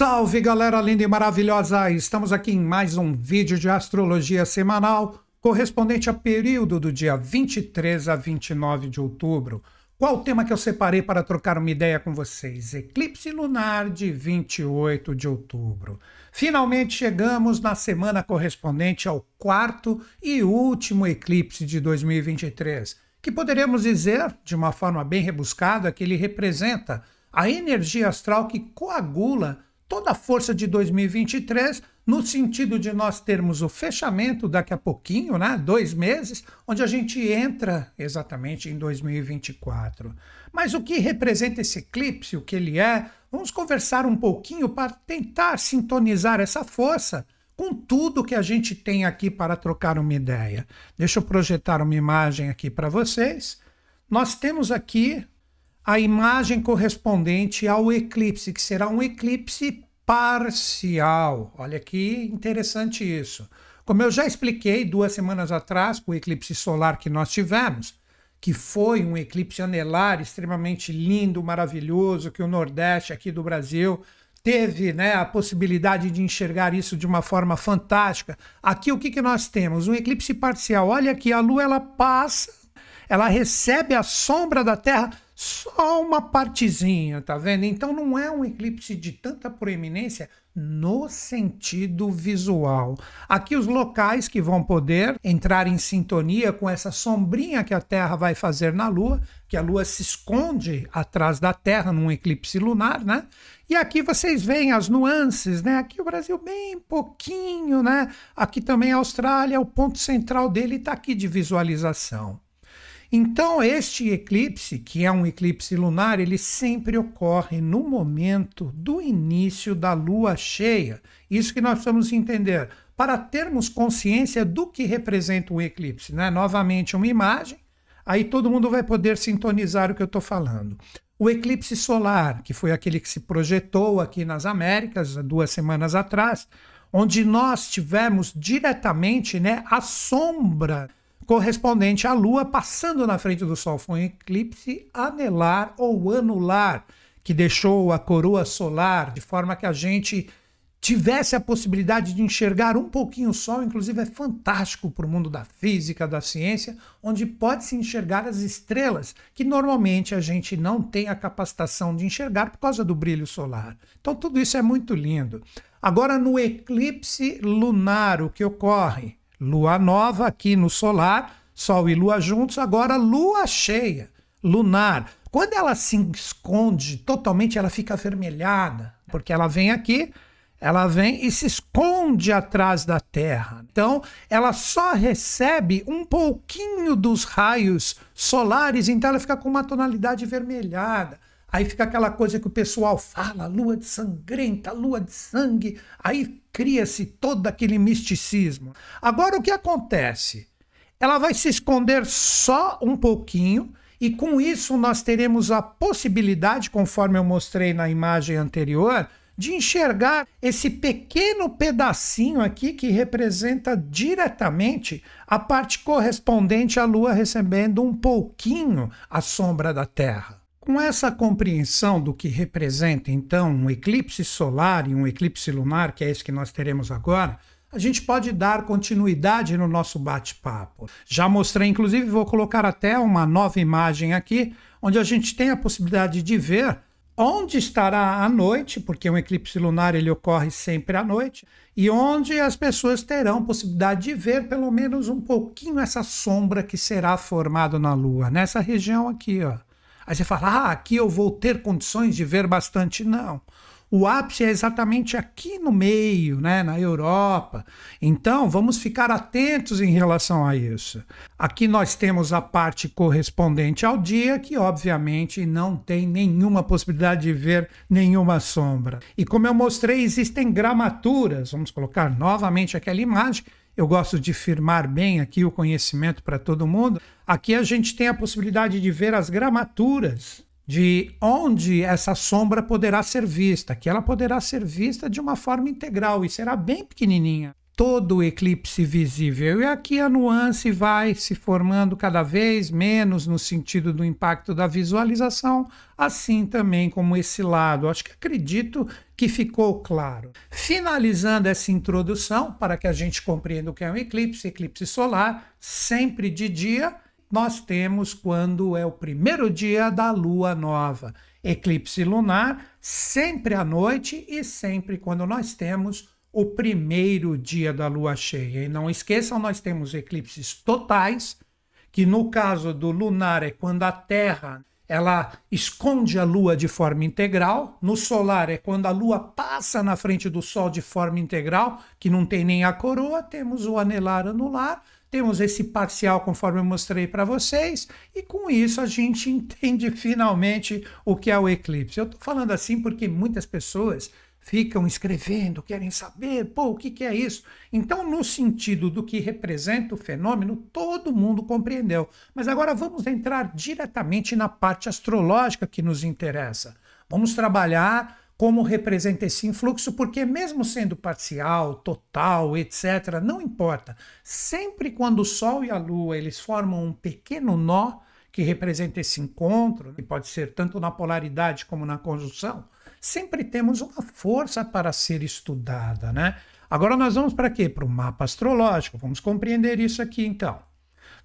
Salve galera linda e maravilhosa! Estamos aqui em mais um vídeo de astrologia semanal correspondente a período do dia 23 a 29 de outubro. Qual o tema que eu separei para trocar uma ideia com vocês? Eclipse lunar de 28 de outubro. Finalmente chegamos na semana correspondente ao quarto e último eclipse de 2023, que poderemos dizer, de uma forma bem rebuscada, que ele representa a energia astral que coagula toda a força de 2023 no sentido de nós termos o fechamento daqui a pouquinho, né? dois meses, onde a gente entra exatamente em 2024. Mas o que representa esse eclipse, o que ele é, vamos conversar um pouquinho para tentar sintonizar essa força com tudo que a gente tem aqui para trocar uma ideia. Deixa eu projetar uma imagem aqui para vocês. Nós temos aqui a imagem correspondente ao eclipse, que será um eclipse parcial. Olha que interessante isso. Como eu já expliquei duas semanas atrás, com o eclipse solar que nós tivemos, que foi um eclipse anelar extremamente lindo, maravilhoso, que o Nordeste aqui do Brasil teve né, a possibilidade de enxergar isso de uma forma fantástica. Aqui o que, que nós temos? Um eclipse parcial. Olha aqui, a Lua ela passa, ela recebe a sombra da Terra só uma partezinha, tá vendo? Então não é um eclipse de tanta proeminência no sentido visual. Aqui os locais que vão poder entrar em sintonia com essa sombrinha que a Terra vai fazer na Lua, que a Lua se esconde atrás da Terra num eclipse lunar, né? E aqui vocês veem as nuances, né? Aqui o Brasil bem pouquinho, né? Aqui também a Austrália, o ponto central dele está aqui de visualização. Então, este eclipse, que é um eclipse lunar, ele sempre ocorre no momento do início da lua cheia. Isso que nós precisamos entender. Para termos consciência do que representa um eclipse, né? Novamente, uma imagem, aí todo mundo vai poder sintonizar o que eu estou falando. O eclipse solar, que foi aquele que se projetou aqui nas Américas duas semanas atrás, onde nós tivemos diretamente né, a sombra correspondente à Lua passando na frente do Sol. Foi um eclipse anelar ou anular que deixou a coroa solar de forma que a gente tivesse a possibilidade de enxergar um pouquinho o Sol, inclusive é fantástico para o mundo da física, da ciência, onde pode-se enxergar as estrelas, que normalmente a gente não tem a capacitação de enxergar por causa do brilho solar. Então tudo isso é muito lindo. Agora, no eclipse lunar, o que ocorre? Lua nova aqui no solar, Sol e Lua juntos, agora Lua cheia, lunar. Quando ela se esconde totalmente, ela fica avermelhada, porque ela vem aqui, ela vem e se esconde atrás da Terra. Então, ela só recebe um pouquinho dos raios solares, então ela fica com uma tonalidade vermelhada. Aí fica aquela coisa que o pessoal fala, lua de sangrenta, lua de sangue, aí cria-se todo aquele misticismo. Agora o que acontece? Ela vai se esconder só um pouquinho e com isso nós teremos a possibilidade, conforme eu mostrei na imagem anterior, de enxergar esse pequeno pedacinho aqui que representa diretamente a parte correspondente à Lua recebendo um pouquinho a sombra da Terra. Com essa compreensão do que representa, então, um eclipse solar e um eclipse lunar, que é esse que nós teremos agora, a gente pode dar continuidade no nosso bate-papo. Já mostrei, inclusive, vou colocar até uma nova imagem aqui, onde a gente tem a possibilidade de ver onde estará a noite, porque um eclipse lunar ele ocorre sempre à noite, e onde as pessoas terão possibilidade de ver pelo menos um pouquinho essa sombra que será formada na Lua, nessa região aqui, ó. Aí você fala, ah, aqui eu vou ter condições de ver bastante. Não. O ápice é exatamente aqui no meio, né, na Europa. Então, vamos ficar atentos em relação a isso. Aqui nós temos a parte correspondente ao dia, que obviamente não tem nenhuma possibilidade de ver nenhuma sombra. E como eu mostrei, existem gramaturas. Vamos colocar novamente aquela imagem eu gosto de firmar bem aqui o conhecimento para todo mundo. Aqui a gente tem a possibilidade de ver as gramaturas de onde essa sombra poderá ser vista, que ela poderá ser vista de uma forma integral e será bem pequenininha todo o eclipse visível. E aqui a nuance vai se formando cada vez menos no sentido do impacto da visualização, assim também como esse lado. Acho que acredito que ficou claro. Finalizando essa introdução, para que a gente compreenda o que é um eclipse, eclipse solar, sempre de dia, nós temos quando é o primeiro dia da lua nova. Eclipse lunar, sempre à noite e sempre quando nós temos o primeiro dia da lua cheia. E não esqueçam, nós temos eclipses totais, que no caso do lunar é quando a Terra ela esconde a lua de forma integral, no solar é quando a lua passa na frente do sol de forma integral, que não tem nem a coroa, temos o anelar anular, temos esse parcial conforme eu mostrei para vocês, e com isso a gente entende finalmente o que é o eclipse. Eu estou falando assim porque muitas pessoas ficam escrevendo, querem saber, pô, o que, que é isso? Então, no sentido do que representa o fenômeno, todo mundo compreendeu. Mas agora vamos entrar diretamente na parte astrológica que nos interessa. Vamos trabalhar como representa esse influxo, porque mesmo sendo parcial, total, etc, não importa. Sempre quando o Sol e a Lua, eles formam um pequeno nó que representa esse encontro, que pode ser tanto na polaridade como na conjunção, sempre temos uma força para ser estudada, né? Agora nós vamos para quê? Para o mapa astrológico. Vamos compreender isso aqui então.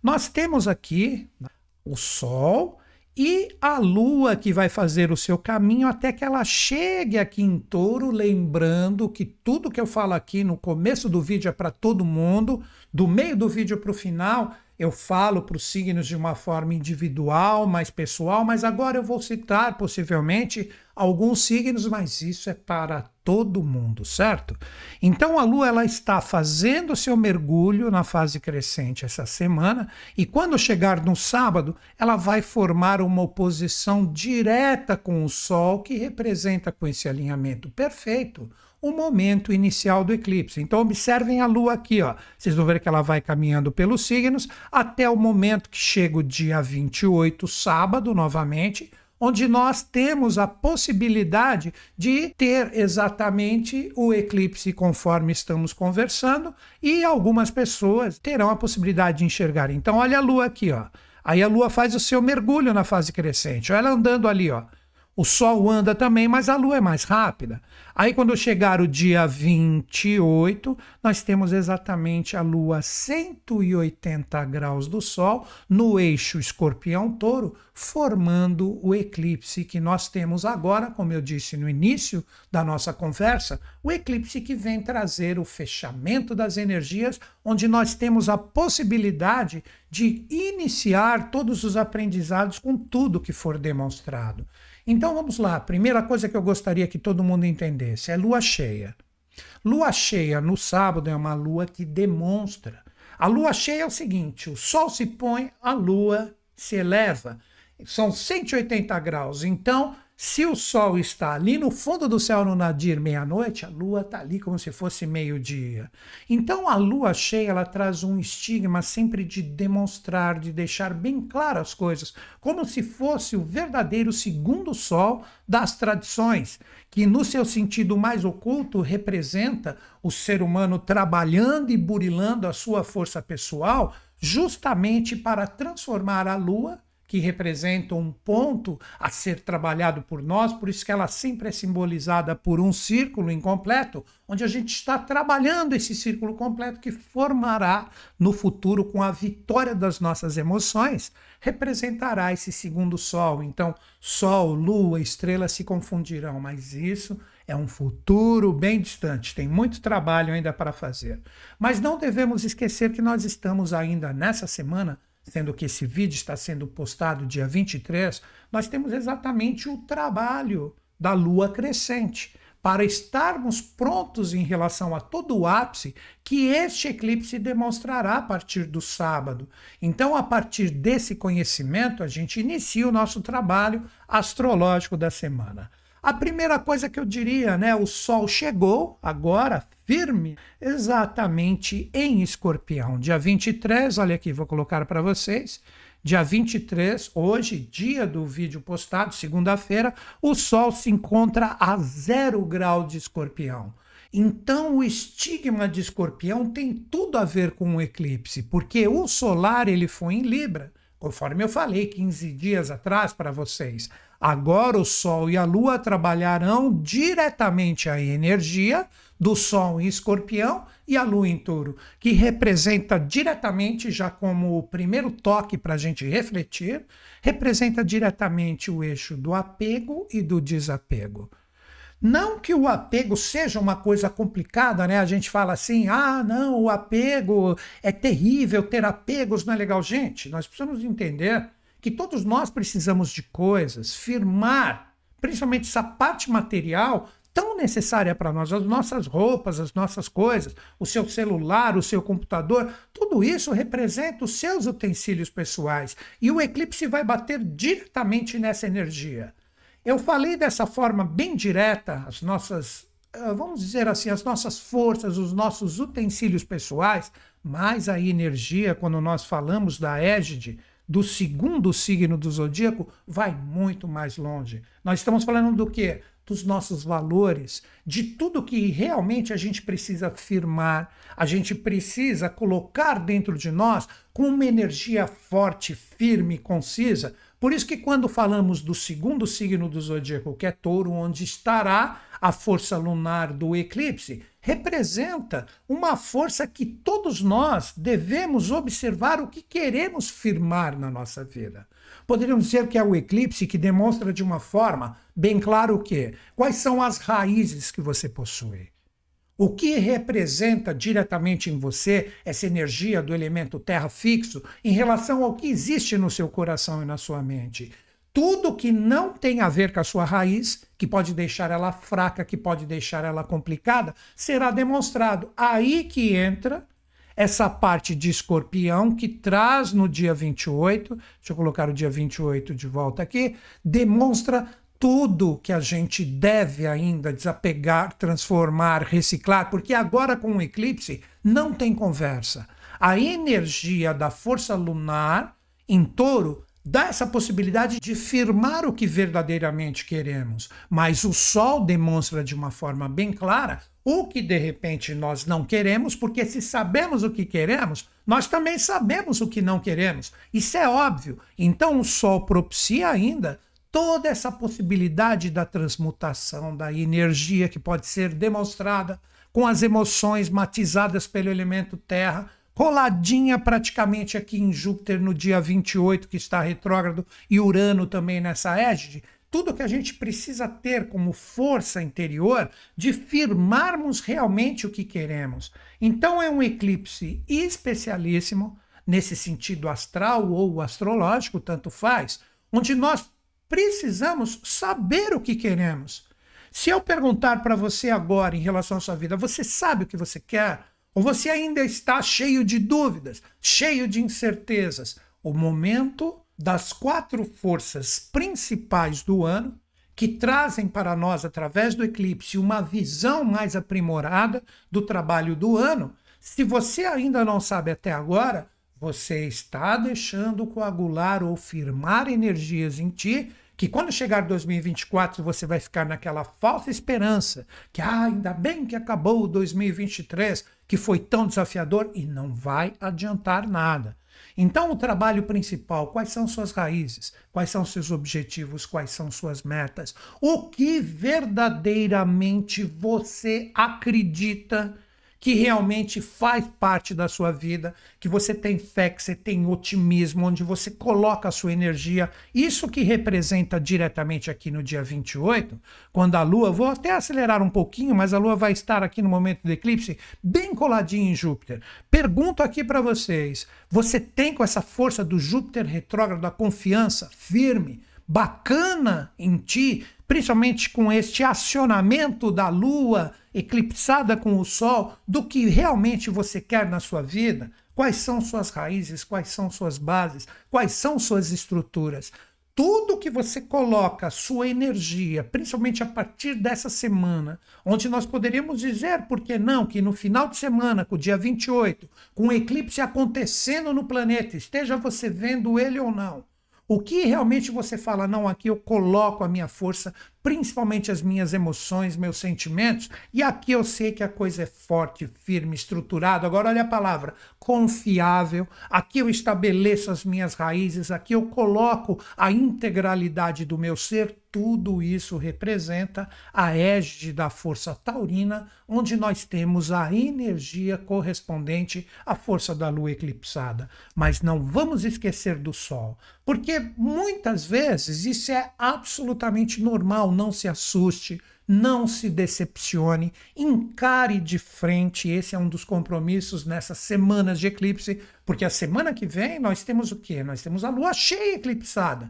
Nós temos aqui né, o Sol e a lua que vai fazer o seu caminho até que ela chegue aqui em touro, lembrando que tudo que eu falo aqui no começo do vídeo é para todo mundo, do meio do vídeo para o final, eu falo para os signos de uma forma individual, mais pessoal, mas agora eu vou citar possivelmente alguns signos, mas isso é para todo mundo, certo? Então a Lua ela está fazendo seu mergulho na fase crescente essa semana e quando chegar no sábado, ela vai formar uma oposição direta com o Sol que representa com esse alinhamento perfeito o momento inicial do eclipse. Então observem a Lua aqui, ó. Vocês vão ver que ela vai caminhando pelos signos até o momento que chega o dia 28, sábado, novamente onde nós temos a possibilidade de ter exatamente o eclipse conforme estamos conversando e algumas pessoas terão a possibilidade de enxergar. Então olha a lua aqui, ó. Aí a lua faz o seu mergulho na fase crescente. Olha ela andando ali, ó. O Sol anda também, mas a Lua é mais rápida. Aí, quando chegar o dia 28, nós temos exatamente a Lua 180 graus do Sol no eixo Escorpião-Touro, formando o eclipse que nós temos agora, como eu disse no início da nossa conversa, o eclipse que vem trazer o fechamento das energias, onde nós temos a possibilidade de iniciar todos os aprendizados com tudo que for demonstrado. Então vamos lá. Primeira coisa que eu gostaria que todo mundo entendesse é lua cheia. Lua cheia no sábado é uma lua que demonstra. A lua cheia é o seguinte: o sol se põe, a lua se eleva. São 180 graus. Então, se o Sol está ali no fundo do céu no nadir meia-noite, a Lua está ali como se fosse meio-dia. Então a Lua cheia ela traz um estigma sempre de demonstrar, de deixar bem claras as coisas, como se fosse o verdadeiro segundo Sol das tradições, que no seu sentido mais oculto representa o ser humano trabalhando e burilando a sua força pessoal justamente para transformar a Lua que representam um ponto a ser trabalhado por nós, por isso que ela sempre é simbolizada por um círculo incompleto, onde a gente está trabalhando esse círculo completo que formará no futuro com a vitória das nossas emoções, representará esse segundo sol. Então, sol, lua, estrela se confundirão, mas isso é um futuro bem distante, tem muito trabalho ainda para fazer. Mas não devemos esquecer que nós estamos ainda nessa semana sendo que esse vídeo está sendo postado dia 23, nós temos exatamente o trabalho da lua crescente para estarmos prontos em relação a todo o ápice que este eclipse demonstrará a partir do sábado. Então, a partir desse conhecimento, a gente inicia o nosso trabalho astrológico da semana. A primeira coisa que eu diria, né? O Sol chegou agora, firme, exatamente em Escorpião. Dia 23, olha aqui, vou colocar para vocês. Dia 23, hoje, dia do vídeo postado, segunda-feira, o Sol se encontra a zero grau de Escorpião. Então, o estigma de Escorpião tem tudo a ver com o eclipse, porque o solar ele foi em Libra, conforme eu falei 15 dias atrás para vocês. Agora o Sol e a Lua trabalharão diretamente a energia do Sol em Escorpião e a Lua em Touro, que representa diretamente, já como o primeiro toque para a gente refletir, representa diretamente o eixo do apego e do desapego. Não que o apego seja uma coisa complicada, né? A gente fala assim: ah, não, o apego é terrível, ter apegos não é legal. Gente, nós precisamos entender que todos nós precisamos de coisas, firmar, principalmente essa parte material tão necessária para nós, as nossas roupas, as nossas coisas, o seu celular, o seu computador, tudo isso representa os seus utensílios pessoais e o eclipse vai bater diretamente nessa energia. Eu falei dessa forma bem direta as nossas, ah, vamos dizer assim, as nossas forças, os nossos utensílios pessoais, mas a energia quando nós falamos da égide do segundo signo do zodíaco vai muito mais longe. Nós estamos falando do quê? Dos nossos valores, de tudo que realmente a gente precisa firmar, a gente precisa colocar dentro de nós com uma energia forte, firme, concisa, por isso que quando falamos do segundo signo do zodíaco, que é touro, onde estará a força lunar do eclipse, representa uma força que todos nós devemos observar o que queremos firmar na nossa vida. Poderíamos dizer que é o eclipse que demonstra de uma forma bem clara o quê? Quais são as raízes que você possui. O que representa diretamente em você essa energia do elemento terra fixo em relação ao que existe no seu coração e na sua mente? Tudo que não tem a ver com a sua raiz, que pode deixar ela fraca, que pode deixar ela complicada, será demonstrado. Aí que entra essa parte de escorpião que traz no dia 28, deixa eu colocar o dia 28 de volta aqui, demonstra tudo que a gente deve ainda desapegar, transformar, reciclar, porque agora com o eclipse não tem conversa. A energia da força lunar em touro dá essa possibilidade de firmar o que verdadeiramente queremos, mas o sol demonstra de uma forma bem clara o que de repente nós não queremos, porque se sabemos o que queremos, nós também sabemos o que não queremos. Isso é óbvio. Então o sol propicia ainda toda essa possibilidade da transmutação da energia que pode ser demonstrada com as emoções matizadas pelo elemento terra, roladinha praticamente aqui em Júpiter no dia 28, que está retrógrado, e Urano também nessa égide. Tudo que a gente precisa ter como força interior de firmarmos realmente o que queremos. Então é um eclipse especialíssimo nesse sentido astral ou astrológico, tanto faz, onde nós precisamos saber o que queremos. Se eu perguntar para você agora em relação à sua vida, você sabe o que você quer? Ou você ainda está cheio de dúvidas, cheio de incertezas? O momento das quatro forças principais do ano que trazem para nós, através do eclipse, uma visão mais aprimorada do trabalho do ano. Se você ainda não sabe até agora, você está deixando coagular ou firmar energias em ti que quando chegar 2024 você vai ficar naquela falsa esperança que ah, ainda bem que acabou o 2023, que foi tão desafiador e não vai adiantar nada. Então, o trabalho principal, quais são suas raízes, quais são seus objetivos, quais são suas metas, o que verdadeiramente você acredita que realmente faz parte da sua vida, que você tem fé, que você tem otimismo, onde você coloca a sua energia. Isso que representa diretamente aqui no dia 28, quando a Lua, vou até acelerar um pouquinho, mas a Lua vai estar aqui no momento do eclipse, bem coladinha em Júpiter. Pergunto aqui para vocês: você tem com essa força do Júpiter retrógrado a confiança firme? bacana em ti, principalmente com este acionamento da lua eclipsada com o sol, do que realmente você quer na sua vida? Quais são suas raízes? Quais são suas bases? Quais são suas estruturas? tudo que você coloca sua energia, principalmente a partir dessa semana, onde nós poderíamos dizer, por que não, que no final de semana, com o dia 28, com o eclipse acontecendo no planeta, esteja você vendo ele ou não, o que realmente você fala, não, aqui eu coloco a minha força, principalmente as minhas emoções, meus sentimentos, e aqui eu sei que a coisa é forte, firme, estruturada. Agora olha a palavra, confiável, aqui eu estabeleço as minhas raízes, aqui eu coloco a integralidade do meu ser. Tudo isso representa a égide da força taurina, onde nós temos a energia correspondente à força da lua eclipsada. Mas não vamos esquecer do sol, porque muitas vezes isso é absolutamente normal, não se assuste não se decepcione, encare de frente. Esse é um dos compromissos nessas semanas de eclipse, porque a semana que vem nós temos o quê? Nós temos a lua cheia eclipsada,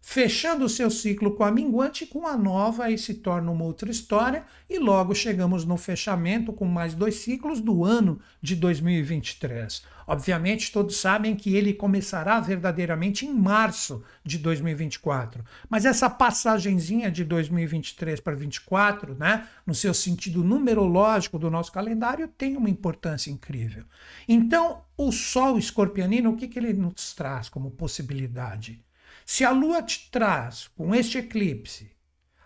fechando o seu ciclo com a minguante, com a nova, aí se torna uma outra história, e logo chegamos no fechamento com mais dois ciclos do ano de 2023. Obviamente, todos sabem que ele começará verdadeiramente em março de 2024. Mas essa passagenzinha de 2023 para 2024, né, no seu sentido numerológico do nosso calendário, tem uma importância incrível. Então, o Sol escorpianino, o que, que ele nos traz como possibilidade? Se a Lua te traz, com este eclipse,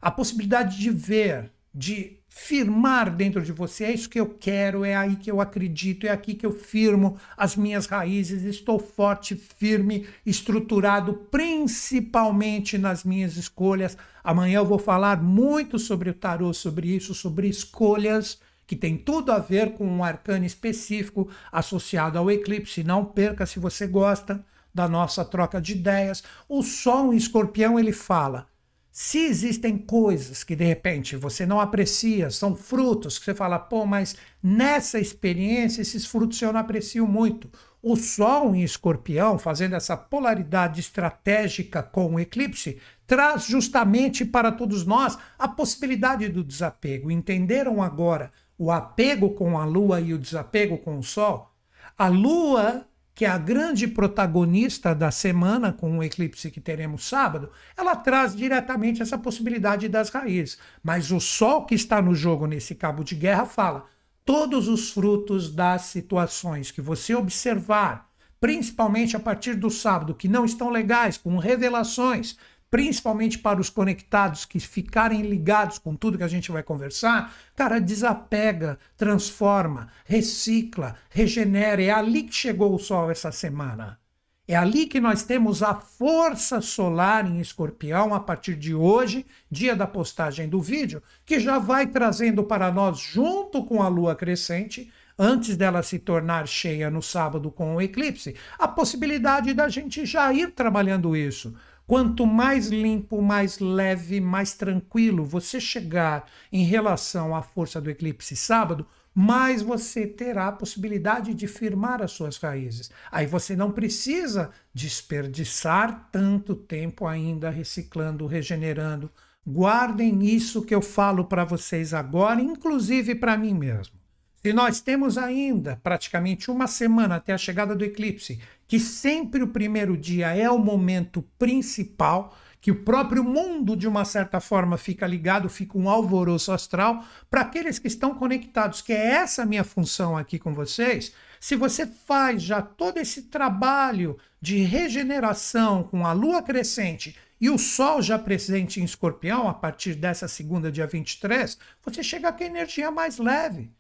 a possibilidade de ver, de firmar dentro de você. É isso que eu quero, é aí que eu acredito, é aqui que eu firmo as minhas raízes. Estou forte, firme, estruturado, principalmente nas minhas escolhas. Amanhã eu vou falar muito sobre o tarô, sobre isso, sobre escolhas. Que tem tudo a ver com um arcano específico associado ao eclipse. Não perca se você gosta da nossa troca de ideias. O Sol em Escorpião ele fala se existem coisas que de repente você não aprecia, são frutos que você fala, pô, mas nessa experiência esses frutos eu não aprecio muito. O Sol em Escorpião, fazendo essa polaridade estratégica com o eclipse, traz justamente para todos nós a possibilidade do desapego. Entenderam agora o apego com a Lua e o desapego com o Sol? A Lua que é a grande protagonista da semana, com o eclipse que teremos sábado, ela traz diretamente essa possibilidade das raízes. Mas o Sol que está no jogo nesse cabo de guerra fala: todos os frutos das situações que você observar, principalmente a partir do sábado, que não estão legais, com revelações principalmente para os conectados que ficarem ligados com tudo que a gente vai conversar, cara, desapega, transforma, recicla, regenera. É ali que chegou o sol essa semana. É ali que nós temos a força solar em escorpião a partir de hoje, dia da postagem do vídeo, que já vai trazendo para nós, junto com a lua crescente, antes dela se tornar cheia no sábado com o eclipse, a possibilidade da gente já ir trabalhando isso. Quanto mais limpo, mais leve, mais tranquilo você chegar em relação à força do eclipse sábado, mais você terá a possibilidade de firmar as suas raízes. Aí você não precisa desperdiçar tanto tempo ainda reciclando, regenerando. Guardem isso que eu falo para vocês agora, inclusive para mim mesmo. Se nós temos ainda praticamente uma semana até a chegada do eclipse, que sempre o primeiro dia é o momento principal, que o próprio mundo, de uma certa forma, fica ligado, fica um alvoroço astral, para aqueles que estão conectados, que é essa minha função aqui com vocês. Se você faz já todo esse trabalho de regeneração com a lua crescente e o sol já presente em escorpião, a partir dessa segunda, dia 23, você chega com a energia mais leve.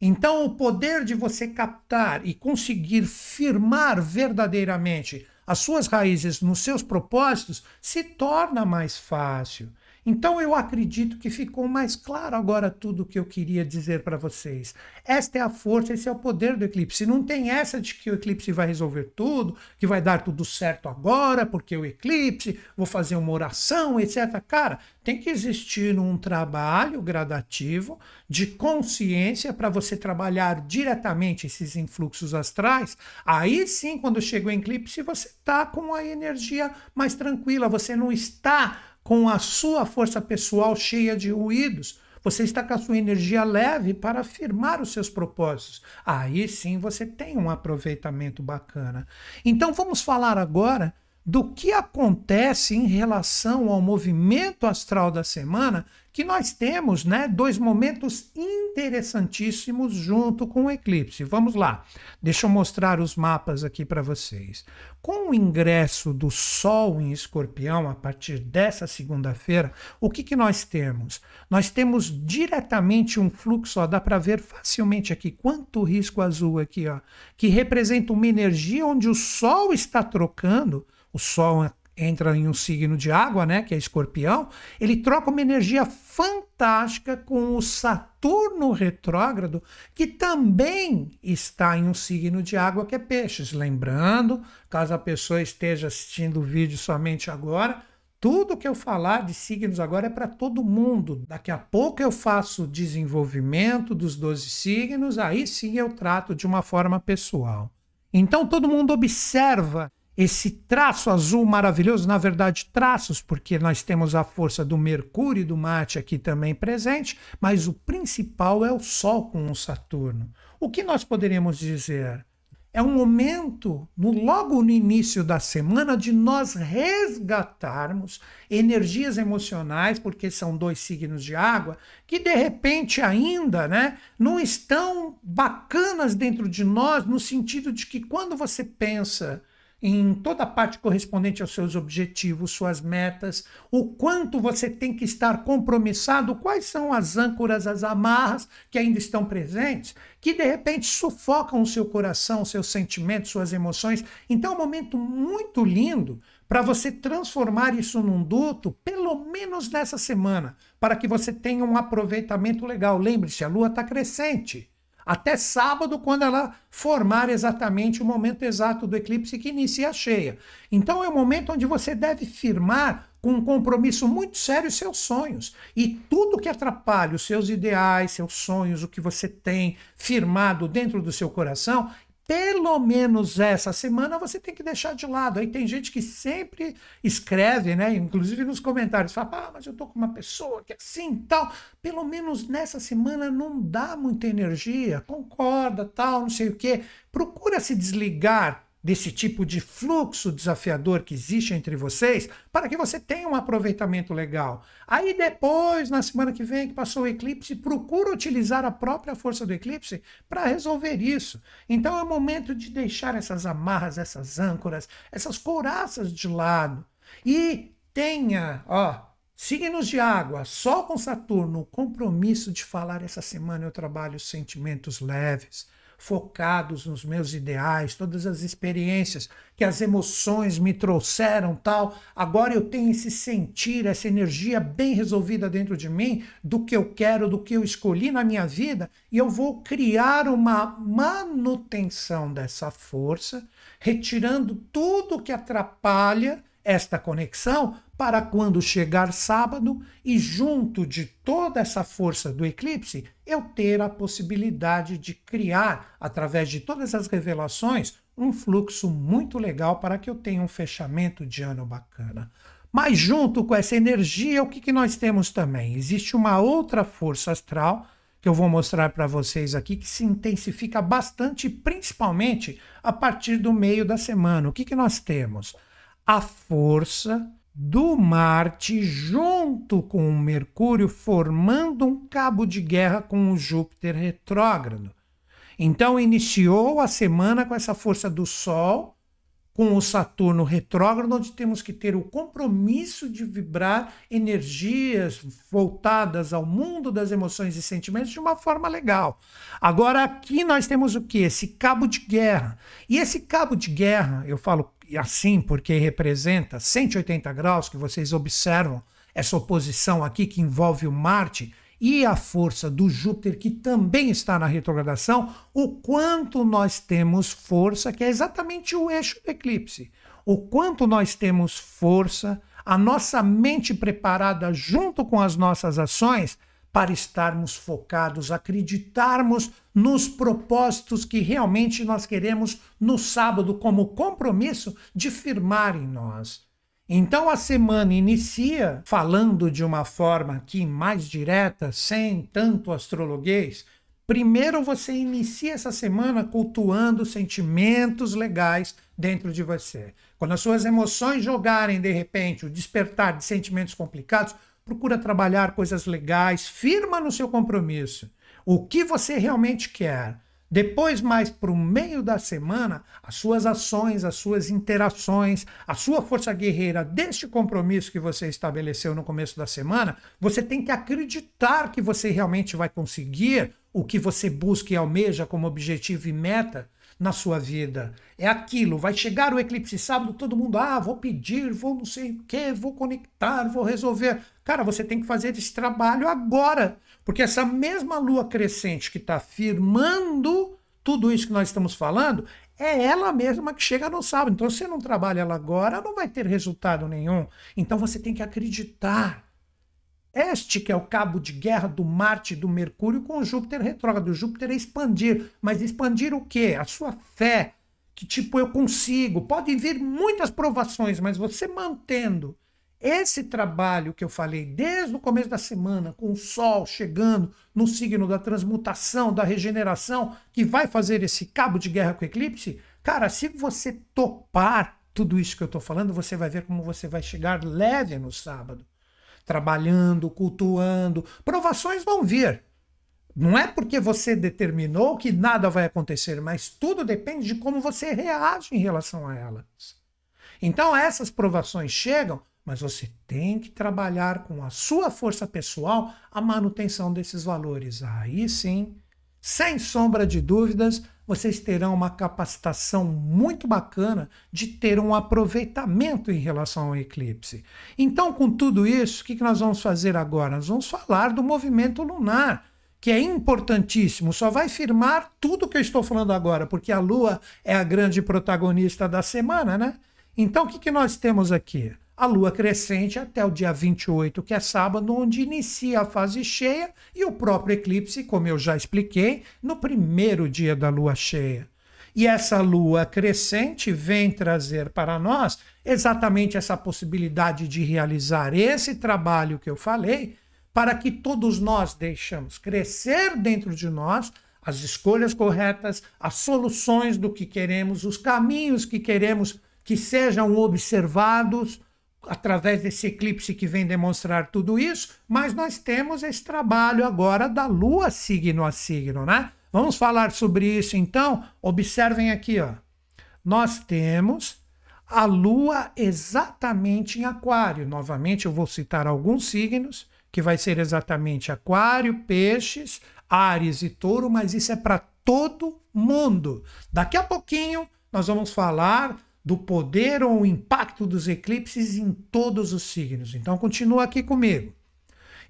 Então, o poder de você captar e conseguir firmar verdadeiramente as suas raízes nos seus propósitos se torna mais fácil. Então eu acredito que ficou mais claro agora tudo o que eu queria dizer para vocês. Esta é a força, esse é o poder do eclipse. Não tem essa de que o eclipse vai resolver tudo, que vai dar tudo certo agora, porque o eclipse, vou fazer uma oração, etc. Cara, tem que existir um trabalho gradativo de consciência para você trabalhar diretamente esses influxos astrais. Aí sim, quando chega o eclipse, você está com a energia mais tranquila, você não está com a sua força pessoal cheia de ruídos, você está com a sua energia leve para afirmar os seus propósitos. Aí sim você tem um aproveitamento bacana. Então vamos falar agora do que acontece em relação ao movimento astral da semana que nós temos né, dois momentos interessantíssimos junto com o eclipse. Vamos lá, deixa eu mostrar os mapas aqui para vocês. Com o ingresso do Sol em Escorpião, a partir dessa segunda-feira, o que, que nós temos? Nós temos diretamente um fluxo, ó, dá para ver facilmente aqui quanto risco azul aqui, ó, que representa uma energia onde o Sol está trocando. O Sol é entra em um signo de água, né, que é escorpião, ele troca uma energia fantástica com o Saturno retrógrado, que também está em um signo de água, que é peixes. Lembrando, caso a pessoa esteja assistindo o vídeo somente agora, tudo que eu falar de signos agora é para todo mundo. Daqui a pouco eu faço o desenvolvimento dos 12 signos, aí sim eu trato de uma forma pessoal. Então todo mundo observa esse traço azul maravilhoso, na verdade, traços, porque nós temos a força do Mercúrio e do Marte aqui também presente, mas o principal é o Sol com o Saturno. O que nós poderíamos dizer? É um momento, no, logo no início da semana, de nós resgatarmos energias emocionais, porque são dois signos de água, que de repente ainda né, não estão bacanas dentro de nós, no sentido de que quando você pensa em toda a parte correspondente aos seus objetivos, suas metas, o quanto você tem que estar compromissado, quais são as âncoras, as amarras que ainda estão presentes, que de repente sufocam o seu coração, seus sentimentos, suas emoções. Então é um momento muito lindo para você transformar isso num duto, pelo menos nessa semana, para que você tenha um aproveitamento legal. Lembre-se, a lua está crescente até sábado, quando ela formar exatamente o momento exato do eclipse que inicia a cheia. Então é o momento onde você deve firmar com um compromisso muito sério seus sonhos. E tudo que atrapalha os seus ideais, seus sonhos, o que você tem firmado dentro do seu coração, pelo menos essa semana você tem que deixar de lado. Aí tem gente que sempre escreve, né? Inclusive nos comentários, fala, ah, mas eu tô com uma pessoa que é assim tal. Pelo menos nessa semana não dá muita energia, concorda, tal, não sei o quê. Procura se desligar desse tipo de fluxo desafiador que existe entre vocês, para que você tenha um aproveitamento legal. Aí depois, na semana que vem que passou o eclipse, procura utilizar a própria força do eclipse para resolver isso. Então é o momento de deixar essas amarras, essas âncoras, essas couraças de lado. E tenha, ó, Signos de água, Sol com Saturno, o compromisso de falar essa semana eu trabalho sentimentos leves, focados nos meus ideais, todas as experiências que as emoções me trouxeram, tal. Agora eu tenho esse sentir, essa energia bem resolvida dentro de mim, do que eu quero, do que eu escolhi na minha vida, e eu vou criar uma manutenção dessa força, retirando tudo que atrapalha esta conexão para quando chegar sábado e junto de toda essa força do eclipse, eu ter a possibilidade de criar, através de todas as revelações, um fluxo muito legal para que eu tenha um fechamento de ano bacana. Mas junto com essa energia, o que, que nós temos também? Existe uma outra força astral que eu vou mostrar para vocês aqui que se intensifica bastante, principalmente a partir do meio da semana. O que, que nós temos? A força do Marte junto com o Mercúrio, formando um cabo de guerra com o Júpiter retrógrado. Então, iniciou a semana com essa força do Sol com o Saturno retrógrado, onde temos que ter o compromisso de vibrar energias voltadas ao mundo das emoções e sentimentos de uma forma legal. Agora, aqui nós temos o que? Esse cabo de guerra. E esse cabo de guerra, eu falo assim porque representa 180 graus que vocês observam essa oposição aqui que envolve o Marte e a força do Júpiter, que também está na retrogradação, o quanto nós temos força, que é exatamente o eixo do eclipse. O quanto nós temos força, a nossa mente preparada junto com as nossas ações para estarmos focados, acreditarmos nos propósitos que realmente nós queremos no sábado, como compromisso de firmar em nós. Então a semana inicia falando de uma forma aqui mais direta, sem tanto astrologuês. Primeiro você inicia essa semana cultuando sentimentos legais dentro de você. Quando as suas emoções jogarem de repente o despertar de sentimentos complicados, procura trabalhar coisas legais, firma no seu compromisso. O que você realmente quer? Depois, mais para o meio da semana, as suas ações, as suas interações, a sua força guerreira deste compromisso que você estabeleceu no começo da semana, você tem que acreditar que você realmente vai conseguir o que você busca e almeja como objetivo e meta na sua vida. É aquilo, vai chegar o eclipse sábado, todo mundo, ah, vou pedir, vou não sei o que, vou conectar, vou resolver. Cara, você tem que fazer esse trabalho agora. Porque essa mesma lua crescente que está firmando tudo isso que nós estamos falando, é ela mesma que chega no sábado. Então, se você não trabalha ela agora, não vai ter resultado nenhum. Então, você tem que acreditar. Este que é o cabo de guerra do Marte e do Mercúrio com o Júpiter retrógrado. O Júpiter é expandir. Mas expandir o quê? A sua fé. Que tipo, eu consigo. Pode vir muitas provações, mas você mantendo esse trabalho que eu falei desde o começo da semana, com o Sol chegando no signo da transmutação, da regeneração, que vai fazer esse cabo de guerra com o eclipse, cara, se você topar tudo isso que eu estou falando, você vai ver como você vai chegar leve no sábado. Trabalhando, cultuando, provações vão vir. Não é porque você determinou que nada vai acontecer, mas tudo depende de como você reage em relação a elas. Então, essas provações chegam mas você tem que trabalhar com a sua força pessoal a manutenção desses valores. Aí sim, sem sombra de dúvidas, vocês terão uma capacitação muito bacana de ter um aproveitamento em relação ao eclipse. Então, com tudo isso, o que nós vamos fazer agora? Nós vamos falar do movimento lunar que é importantíssimo, só vai firmar tudo que eu estou falando agora, porque a Lua é a grande protagonista da semana, né? Então, o que, que nós temos aqui? a lua crescente até o dia 28, que é sábado, onde inicia a fase cheia e o próprio eclipse, como eu já expliquei, no primeiro dia da lua cheia. E essa lua crescente vem trazer para nós exatamente essa possibilidade de realizar esse trabalho que eu falei, para que todos nós deixemos crescer dentro de nós as escolhas corretas, as soluções do que queremos, os caminhos que queremos que sejam observados através desse eclipse que vem demonstrar tudo isso, mas nós temos esse trabalho agora da Lua signo a signo, né? Vamos falar sobre isso então? Observem aqui, ó. Nós temos a Lua exatamente em Aquário. Novamente, eu vou citar alguns signos, que vai ser exatamente Aquário, Peixes, Ares e Touro, mas isso é para todo mundo. Daqui a pouquinho nós vamos falar do poder ou impacto dos eclipses em todos os signos. Então, continua aqui comigo.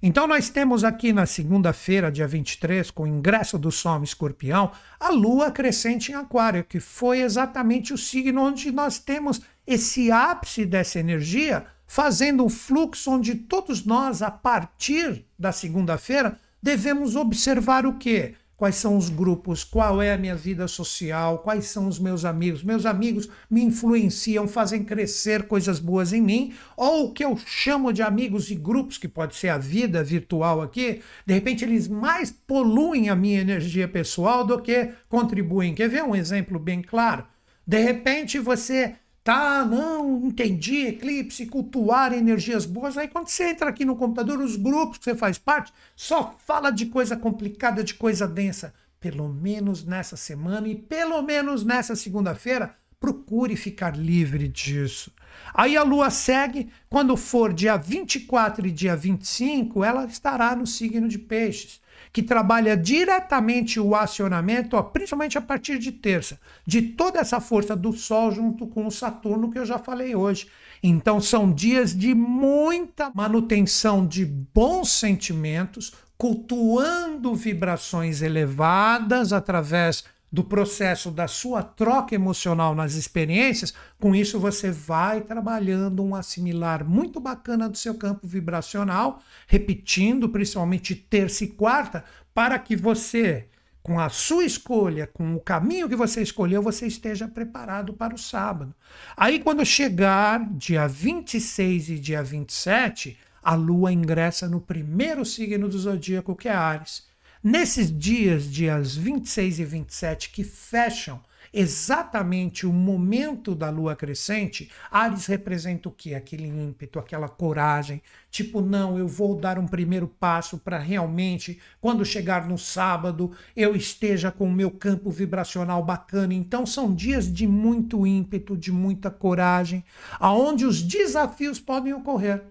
Então, nós temos aqui na segunda-feira, dia 23, com o ingresso do Sol em Escorpião, a Lua crescente em Aquário, que foi exatamente o signo onde nós temos esse ápice dessa energia, fazendo um fluxo onde todos nós, a partir da segunda-feira, devemos observar o quê? quais são os grupos, qual é a minha vida social, quais são os meus amigos. Meus amigos me influenciam, fazem crescer coisas boas em mim, ou o que eu chamo de amigos e grupos, que pode ser a vida virtual aqui, de repente eles mais poluem a minha energia pessoal do que contribuem. Quer ver um exemplo bem claro? De repente você tá, não, entendi, eclipse, cultuar energias boas. Aí quando você entra aqui no computador, os grupos que você faz parte só fala de coisa complicada, de coisa densa. Pelo menos nessa semana e pelo menos nessa segunda-feira, procure ficar livre disso. Aí a lua segue, quando for dia 24 e dia 25, ela estará no signo de Peixes que trabalha diretamente o acionamento, ó, principalmente a partir de terça, de toda essa força do Sol junto com o Saturno, que eu já falei hoje. Então, são dias de muita manutenção de bons sentimentos, cultuando vibrações elevadas através do processo da sua troca emocional nas experiências, com isso você vai trabalhando um assimilar muito bacana do seu campo vibracional, repetindo principalmente terça e quarta, para que você, com a sua escolha, com o caminho que você escolheu, você esteja preparado para o sábado. Aí quando chegar dia 26 e dia 27, a lua ingressa no primeiro signo do zodíaco, que é Ares. Nesses dias, dias 26 e 27, que fecham exatamente o momento da lua crescente, Ares representa o que? Aquele ímpeto, aquela coragem, tipo, não, eu vou dar um primeiro passo para realmente, quando chegar no sábado, eu esteja com o meu campo vibracional bacana. Então são dias de muito ímpeto, de muita coragem, aonde os desafios podem ocorrer.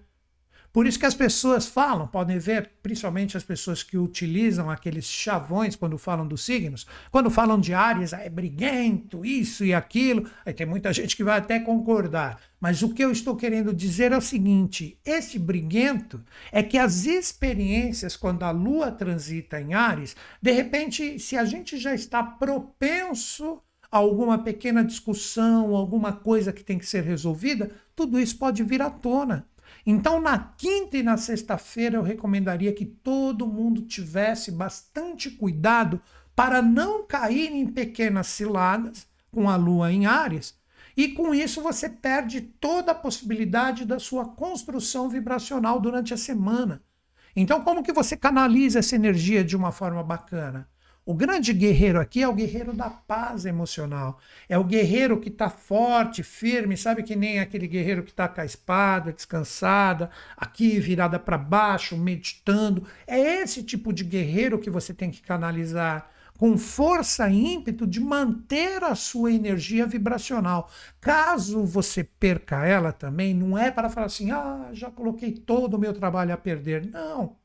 Por isso que as pessoas falam, podem ver, principalmente as pessoas que utilizam aqueles chavões quando falam dos signos, quando falam de Ares, ah, é briguento, isso e aquilo, aí tem muita gente que vai até concordar. Mas o que eu estou querendo dizer é o seguinte: esse briguento é que as experiências, quando a Lua transita em Ares, de repente, se a gente já está propenso a alguma pequena discussão, alguma coisa que tem que ser resolvida, tudo isso pode vir à tona. Então, na quinta e na sexta-feira, eu recomendaria que todo mundo tivesse bastante cuidado para não cair em pequenas ciladas com a lua em Ares, e com isso você perde toda a possibilidade da sua construção vibracional durante a semana. Então, como que você canaliza essa energia de uma forma bacana? O grande guerreiro aqui é o guerreiro da paz emocional. É o guerreiro que está forte, firme, sabe que nem aquele guerreiro que está com a espada descansada, aqui virada para baixo, meditando. É esse tipo de guerreiro que você tem que canalizar com força e ímpeto de manter a sua energia vibracional. Caso você perca ela também, não é para falar assim, ah, já coloquei todo o meu trabalho a perder. Não.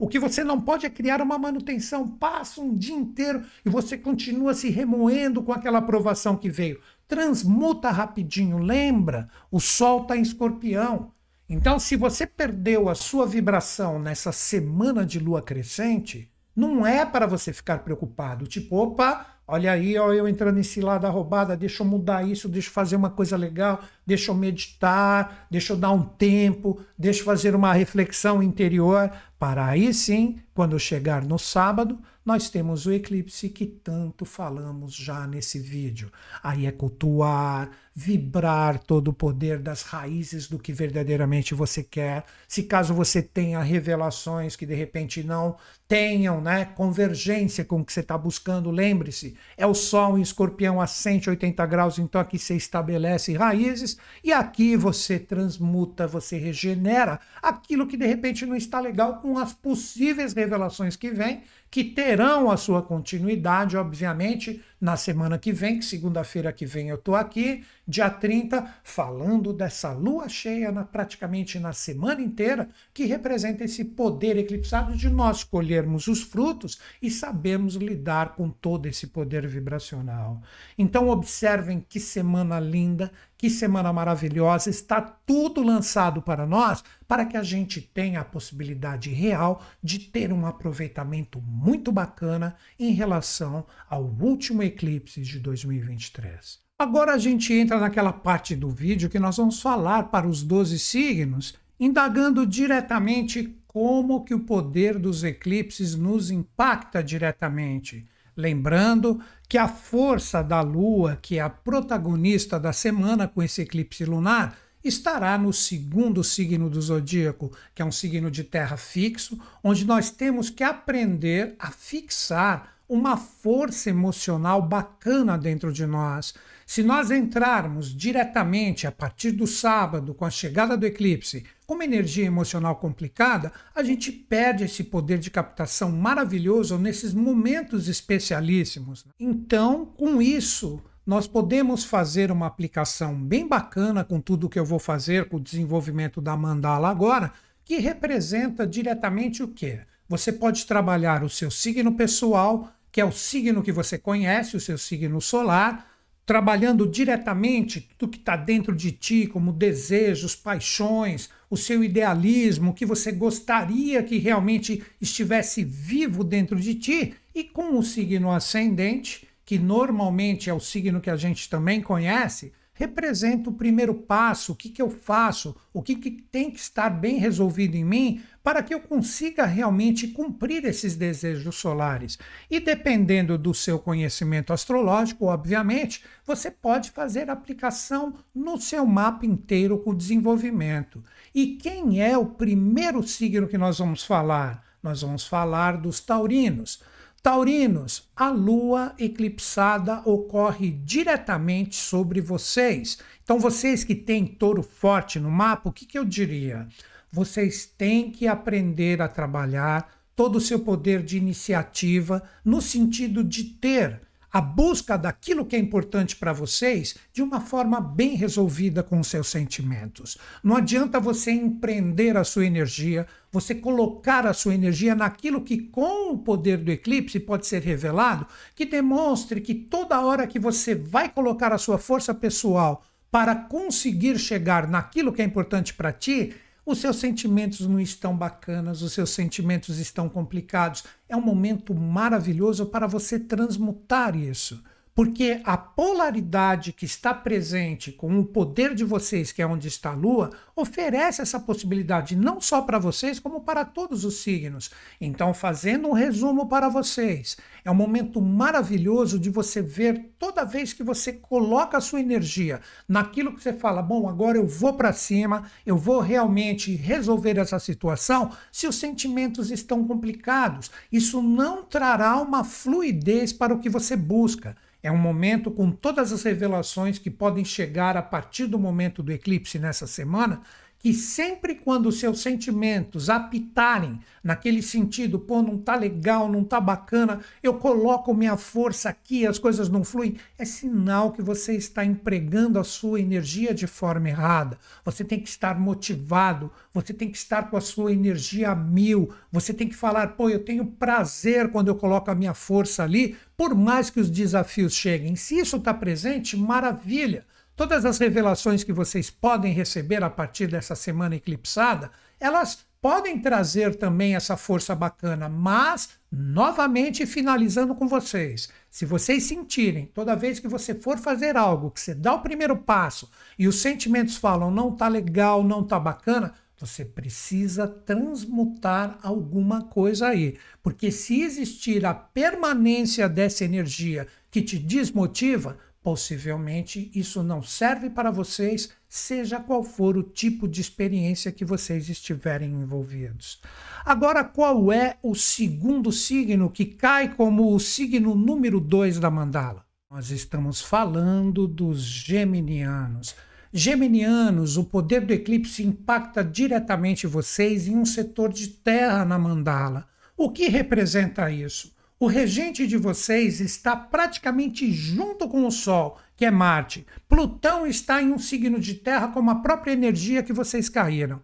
O que você não pode é criar uma manutenção. Passa um dia inteiro e você continua se remoendo com aquela aprovação que veio. Transmuta rapidinho, lembra? O sol está em escorpião. Então, se você perdeu a sua vibração nessa semana de lua crescente, não é para você ficar preocupado. Tipo, opa, Olha aí, ó, eu entrando nesse lado roubada, deixa eu mudar isso, deixa eu fazer uma coisa legal, deixa eu meditar, deixa eu dar um tempo, deixa eu fazer uma reflexão interior. Para aí sim, quando chegar no sábado, nós temos o eclipse que tanto falamos já nesse vídeo. Aí é cultuar, vibrar todo o poder das raízes do que verdadeiramente você quer. Se caso você tenha revelações que de repente não tenham, né, convergência com o que você está buscando, lembre-se, é o Sol em Escorpião a 180 graus, então aqui você estabelece raízes e aqui você transmuta, você regenera aquilo que de repente não está legal com as possíveis revelações que vêm, que terão a sua continuidade, obviamente na semana que vem, que segunda-feira que vem eu estou aqui, dia 30, falando dessa lua cheia na, praticamente na semana inteira, que representa esse poder eclipsado de nós colhermos os frutos e sabemos lidar com todo esse poder vibracional. Então observem que semana linda, que semana maravilhosa! Está tudo lançado para nós para que a gente tenha a possibilidade real de ter um aproveitamento muito bacana em relação ao último eclipse de 2023. Agora a gente entra naquela parte do vídeo que nós vamos falar para os 12 signos, indagando diretamente como que o poder dos eclipses nos impacta diretamente Lembrando que a força da Lua, que é a protagonista da semana com esse eclipse lunar, estará no segundo signo do zodíaco, que é um signo de terra fixo, onde nós temos que aprender a fixar uma força emocional bacana dentro de nós. Se nós entrarmos diretamente a partir do sábado, com a chegada do eclipse, com uma energia emocional complicada, a gente perde esse poder de captação maravilhoso nesses momentos especialíssimos. Então, com isso, nós podemos fazer uma aplicação bem bacana com tudo que eu vou fazer com o desenvolvimento da mandala agora, que representa diretamente o quê? Você pode trabalhar o seu signo pessoal, que é o signo que você conhece, o seu signo solar, trabalhando diretamente tudo que está dentro de ti, como desejos, paixões, o seu idealismo, o que você gostaria que realmente estivesse vivo dentro de ti, e com o signo ascendente, que normalmente é o signo que a gente também conhece, representa o primeiro passo, o que, que eu faço, o que, que tem que estar bem resolvido em mim para que eu consiga realmente cumprir esses desejos solares. E dependendo do seu conhecimento astrológico, obviamente, você pode fazer aplicação no seu mapa inteiro com o desenvolvimento. E quem é o primeiro signo que nós vamos falar? Nós vamos falar dos taurinos. Taurinos, a lua eclipsada ocorre diretamente sobre vocês. Então, vocês que têm touro forte no mapa, o que, que eu diria? Vocês têm que aprender a trabalhar todo o seu poder de iniciativa no sentido de ter a busca daquilo que é importante para vocês de uma forma bem resolvida com os seus sentimentos. Não adianta você empreender a sua energia você colocar a sua energia naquilo que, com o poder do eclipse, pode ser revelado, que demonstre que toda hora que você vai colocar a sua força pessoal para conseguir chegar naquilo que é importante para ti, os seus sentimentos não estão bacanas, os seus sentimentos estão complicados. É um momento maravilhoso para você transmutar isso. Porque a polaridade que está presente com o poder de vocês, que é onde está a Lua, oferece essa possibilidade não só para vocês, como para todos os signos. Então, fazendo um resumo para vocês, é um momento maravilhoso de você ver toda vez que você coloca a sua energia naquilo que você fala, bom, agora eu vou para cima, eu vou realmente resolver essa situação, se os sentimentos estão complicados. Isso não trará uma fluidez para o que você busca. É um momento com todas as revelações que podem chegar a partir do momento do eclipse nessa semana que sempre quando seus sentimentos apitarem naquele sentido, pô, não tá legal, não tá bacana, eu coloco minha força aqui, as coisas não fluem, é sinal que você está empregando a sua energia de forma errada. Você tem que estar motivado, você tem que estar com a sua energia a mil, você tem que falar, pô, eu tenho prazer quando eu coloco a minha força ali, por mais que os desafios cheguem. Se isso está presente, maravilha todas as revelações que vocês podem receber a partir dessa semana eclipsada, elas podem trazer também essa força bacana, mas novamente finalizando com vocês. Se vocês sentirem, toda vez que você for fazer algo, que você dá o primeiro passo e os sentimentos falam não tá legal, não tá bacana, você precisa transmutar alguma coisa aí. Porque se existir a permanência dessa energia que te desmotiva, Possivelmente isso não serve para vocês, seja qual for o tipo de experiência que vocês estiverem envolvidos. Agora, qual é o segundo signo que cai como o signo número 2 da mandala? Nós estamos falando dos geminianos. Geminianos, o poder do eclipse impacta diretamente vocês em um setor de terra na mandala. O que representa isso? O regente de vocês está praticamente junto com o Sol, que é Marte. Plutão está em um signo de Terra como a própria energia que vocês caíram.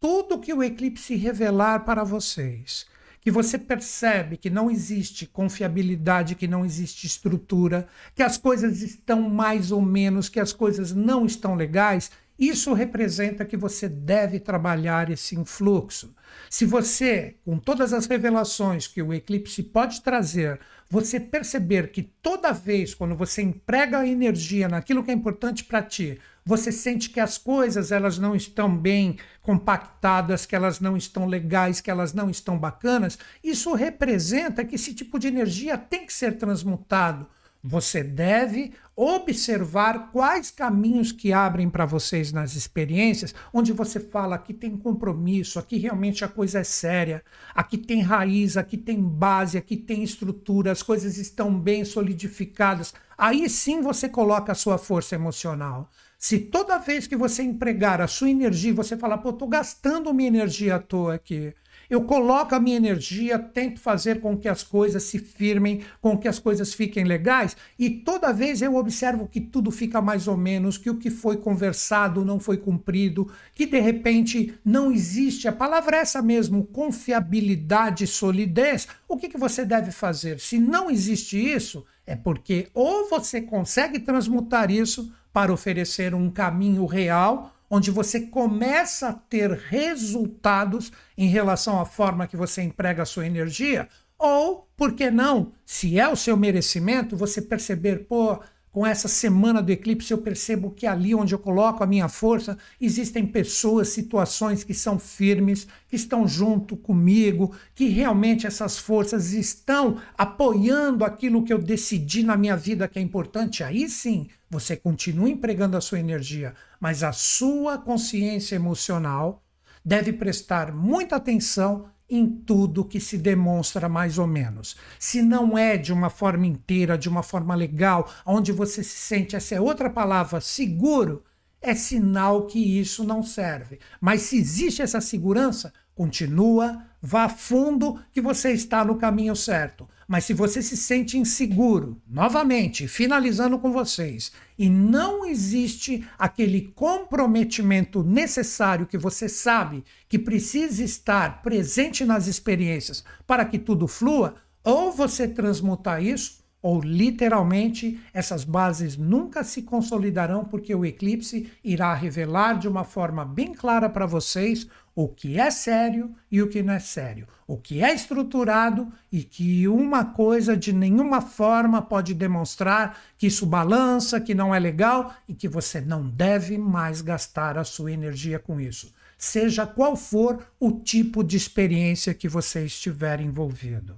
Tudo que o eclipse revelar para vocês, que você percebe que não existe confiabilidade, que não existe estrutura, que as coisas estão mais ou menos, que as coisas não estão legais, isso representa que você deve trabalhar esse influxo. Se você, com todas as revelações que o eclipse pode trazer, você perceber que toda vez quando você emprega a energia naquilo que é importante para ti, você sente que as coisas elas não estão bem compactadas, que elas não estão legais, que elas não estão bacanas, isso representa que esse tipo de energia tem que ser transmutado você deve observar quais caminhos que abrem para vocês nas experiências, onde você fala que tem compromisso, aqui realmente a coisa é séria, aqui tem raiz, aqui tem base, aqui tem estrutura, as coisas estão bem solidificadas. Aí sim você coloca a sua força emocional. Se toda vez que você empregar a sua energia, você falar, pô, tô gastando minha energia à toa aqui eu coloco a minha energia, tento fazer com que as coisas se firmem, com que as coisas fiquem legais, e toda vez eu observo que tudo fica mais ou menos, que o que foi conversado não foi cumprido, que de repente não existe, a palavra é essa mesmo, confiabilidade, solidez. O que, que você deve fazer? Se não existe isso, é porque ou você consegue transmutar isso para oferecer um caminho real onde você começa a ter resultados em relação à forma que você emprega a sua energia, ou, por que não, se é o seu merecimento, você perceber, pô, com essa semana do eclipse eu percebo que ali onde eu coloco a minha força, existem pessoas, situações que são firmes, que estão junto comigo, que realmente essas forças estão apoiando aquilo que eu decidi na minha vida que é importante. Aí sim, você continua empregando a sua energia, mas a sua consciência emocional deve prestar muita atenção em tudo que se demonstra mais ou menos. Se não é de uma forma inteira, de uma forma legal, onde você se sente, essa é outra palavra, seguro, é sinal que isso não serve. Mas se existe essa segurança, continua, vá fundo que você está no caminho certo. Mas se você se sente inseguro, novamente, finalizando com vocês, e não existe aquele comprometimento necessário que você sabe que precisa estar presente nas experiências para que tudo flua, ou você transmutar isso ou literalmente, essas bases nunca se consolidarão porque o eclipse irá revelar de uma forma bem clara para vocês o que é sério e o que não é sério, o que é estruturado e que uma coisa de nenhuma forma pode demonstrar que isso balança, que não é legal e que você não deve mais gastar a sua energia com isso, seja qual for o tipo de experiência que você estiver envolvido.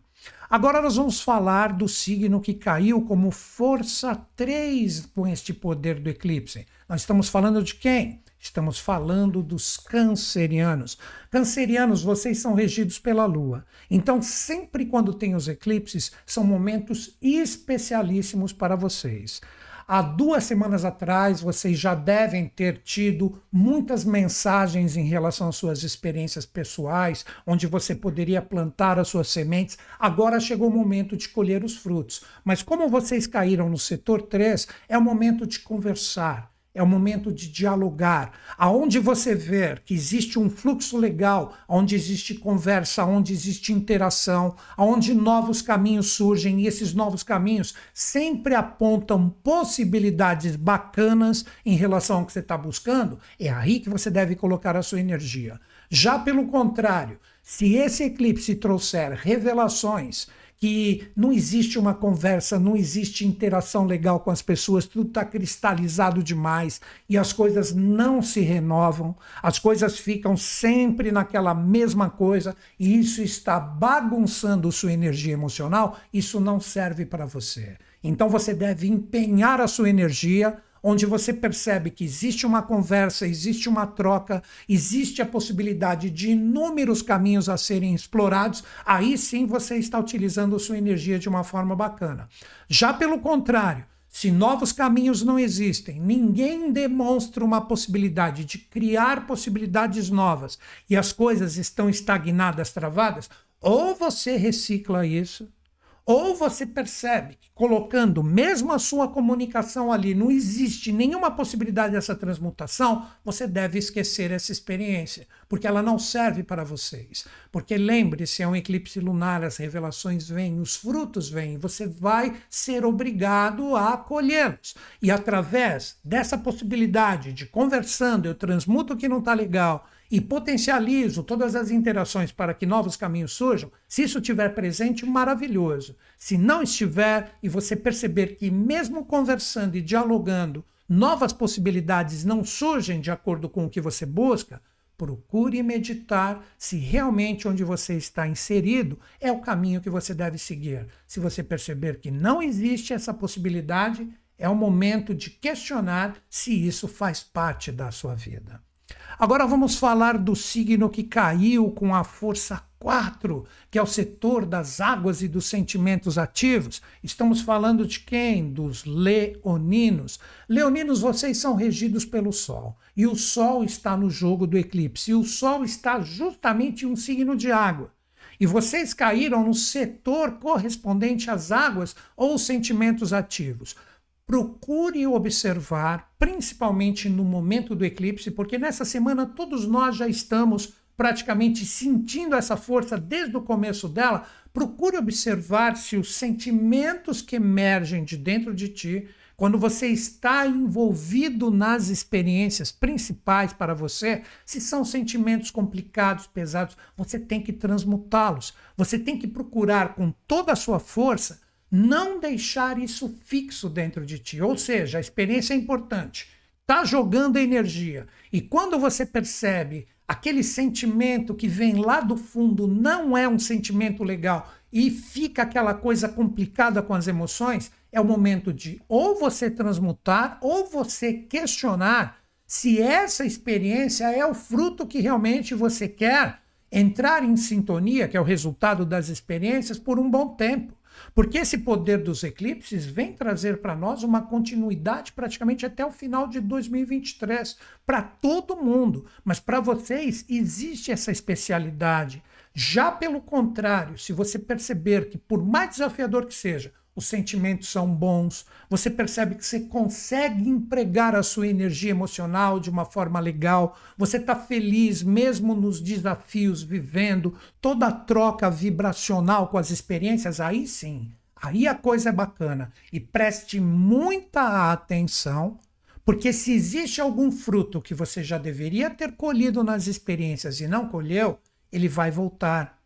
Agora nós vamos falar do signo que caiu como força 3 com este poder do eclipse. Nós estamos falando de quem? Estamos falando dos cancerianos. Cancerianos, vocês são regidos pela Lua. Então, sempre quando tem os eclipses, são momentos especialíssimos para vocês. Há duas semanas atrás, vocês já devem ter tido muitas mensagens em relação às suas experiências pessoais, onde você poderia plantar as suas sementes. Agora chegou o momento de colher os frutos. Mas como vocês caíram no setor 3, é o momento de conversar é o momento de dialogar. Aonde você ver que existe um fluxo legal, onde existe conversa, onde existe interação, onde novos caminhos surgem e esses novos caminhos sempre apontam possibilidades bacanas em relação ao que você está buscando, é aí que você deve colocar a sua energia. Já pelo contrário, se esse eclipse trouxer revelações, que não existe uma conversa, não existe interação legal com as pessoas, tudo está cristalizado demais e as coisas não se renovam, as coisas ficam sempre naquela mesma coisa e isso está bagunçando sua energia emocional, isso não serve para você. Então você deve empenhar a sua energia onde você percebe que existe uma conversa, existe uma troca, existe a possibilidade de inúmeros caminhos a serem explorados, aí sim você está utilizando sua energia de uma forma bacana. Já pelo contrário, se novos caminhos não existem, ninguém demonstra uma possibilidade de criar possibilidades novas e as coisas estão estagnadas, travadas, ou você recicla isso ou você percebe que colocando mesmo a sua comunicação ali, não existe nenhuma possibilidade dessa transmutação, você deve esquecer essa experiência, porque ela não serve para vocês. Porque lembre-se, é um eclipse lunar, as revelações vêm, os frutos vêm, você vai ser obrigado a acolhê-los. E através dessa possibilidade de conversando, eu transmuto o que não está legal e potencializo todas as interações para que novos caminhos surjam, se isso estiver presente, maravilhoso. Se não estiver e você perceber que, mesmo conversando e dialogando, novas possibilidades não surgem de acordo com o que você busca, procure meditar se realmente onde você está inserido é o caminho que você deve seguir. Se você perceber que não existe essa possibilidade, é o momento de questionar se isso faz parte da sua vida. Agora vamos falar do signo que caiu com a força 4, que é o setor das águas e dos sentimentos ativos. Estamos falando de quem? Dos leoninos. Leoninos, vocês são regidos pelo Sol. E o Sol está no jogo do eclipse. E o Sol está justamente em um signo de água. E vocês caíram no setor correspondente às águas ou sentimentos ativos procure observar, principalmente no momento do eclipse, porque nessa semana todos nós já estamos praticamente sentindo essa força desde o começo dela. Procure observar se os sentimentos que emergem de dentro de ti, quando você está envolvido nas experiências principais para você, se são sentimentos complicados, pesados, você tem que transmutá-los. Você tem que procurar com toda a sua força não deixar isso fixo dentro de ti. Ou seja, a experiência é importante. Tá jogando energia. E quando você percebe aquele sentimento que vem lá do fundo não é um sentimento legal e fica aquela coisa complicada com as emoções, é o momento de ou você transmutar ou você questionar se essa experiência é o fruto que realmente você quer entrar em sintonia, que é o resultado das experiências, por um bom tempo. Porque esse poder dos eclipses vem trazer para nós uma continuidade praticamente até o final de 2023, para todo mundo. Mas para vocês existe essa especialidade. Já pelo contrário, se você perceber que, por mais desafiador que seja, os sentimentos são bons, você percebe que você consegue empregar a sua energia emocional de uma forma legal, você está feliz mesmo nos desafios, vivendo toda a troca vibracional com as experiências, aí sim, aí a coisa é bacana. E preste muita atenção porque se existe algum fruto que você já deveria ter colhido nas experiências e não colheu, ele vai voltar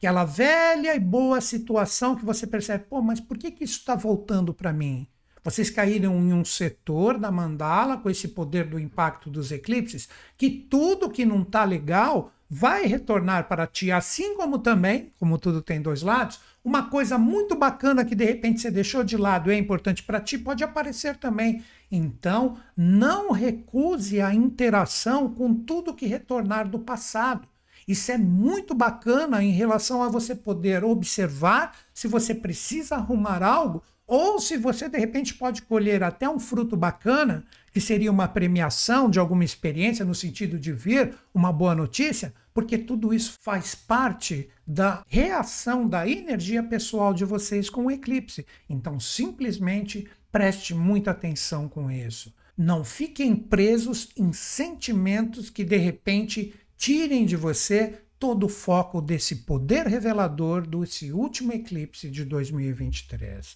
aquela velha e boa situação que você percebe, pô, mas por que, que isso está voltando para mim? Vocês caíram em um setor da mandala com esse poder do impacto dos eclipses, que tudo que não está legal vai retornar para ti, assim como também, como tudo tem dois lados, uma coisa muito bacana que de repente você deixou de lado e é importante para ti pode aparecer também. Então, não recuse a interação com tudo que retornar do passado. Isso é muito bacana em relação a você poder observar se você precisa arrumar algo ou se você de repente pode colher até um fruto bacana, que seria uma premiação de alguma experiência no sentido de vir uma boa notícia, porque tudo isso faz parte da reação da energia pessoal de vocês com o eclipse. Então, simplesmente preste muita atenção com isso. Não fiquem presos em sentimentos que de repente tirem de você todo o foco desse poder revelador desse último eclipse de 2023.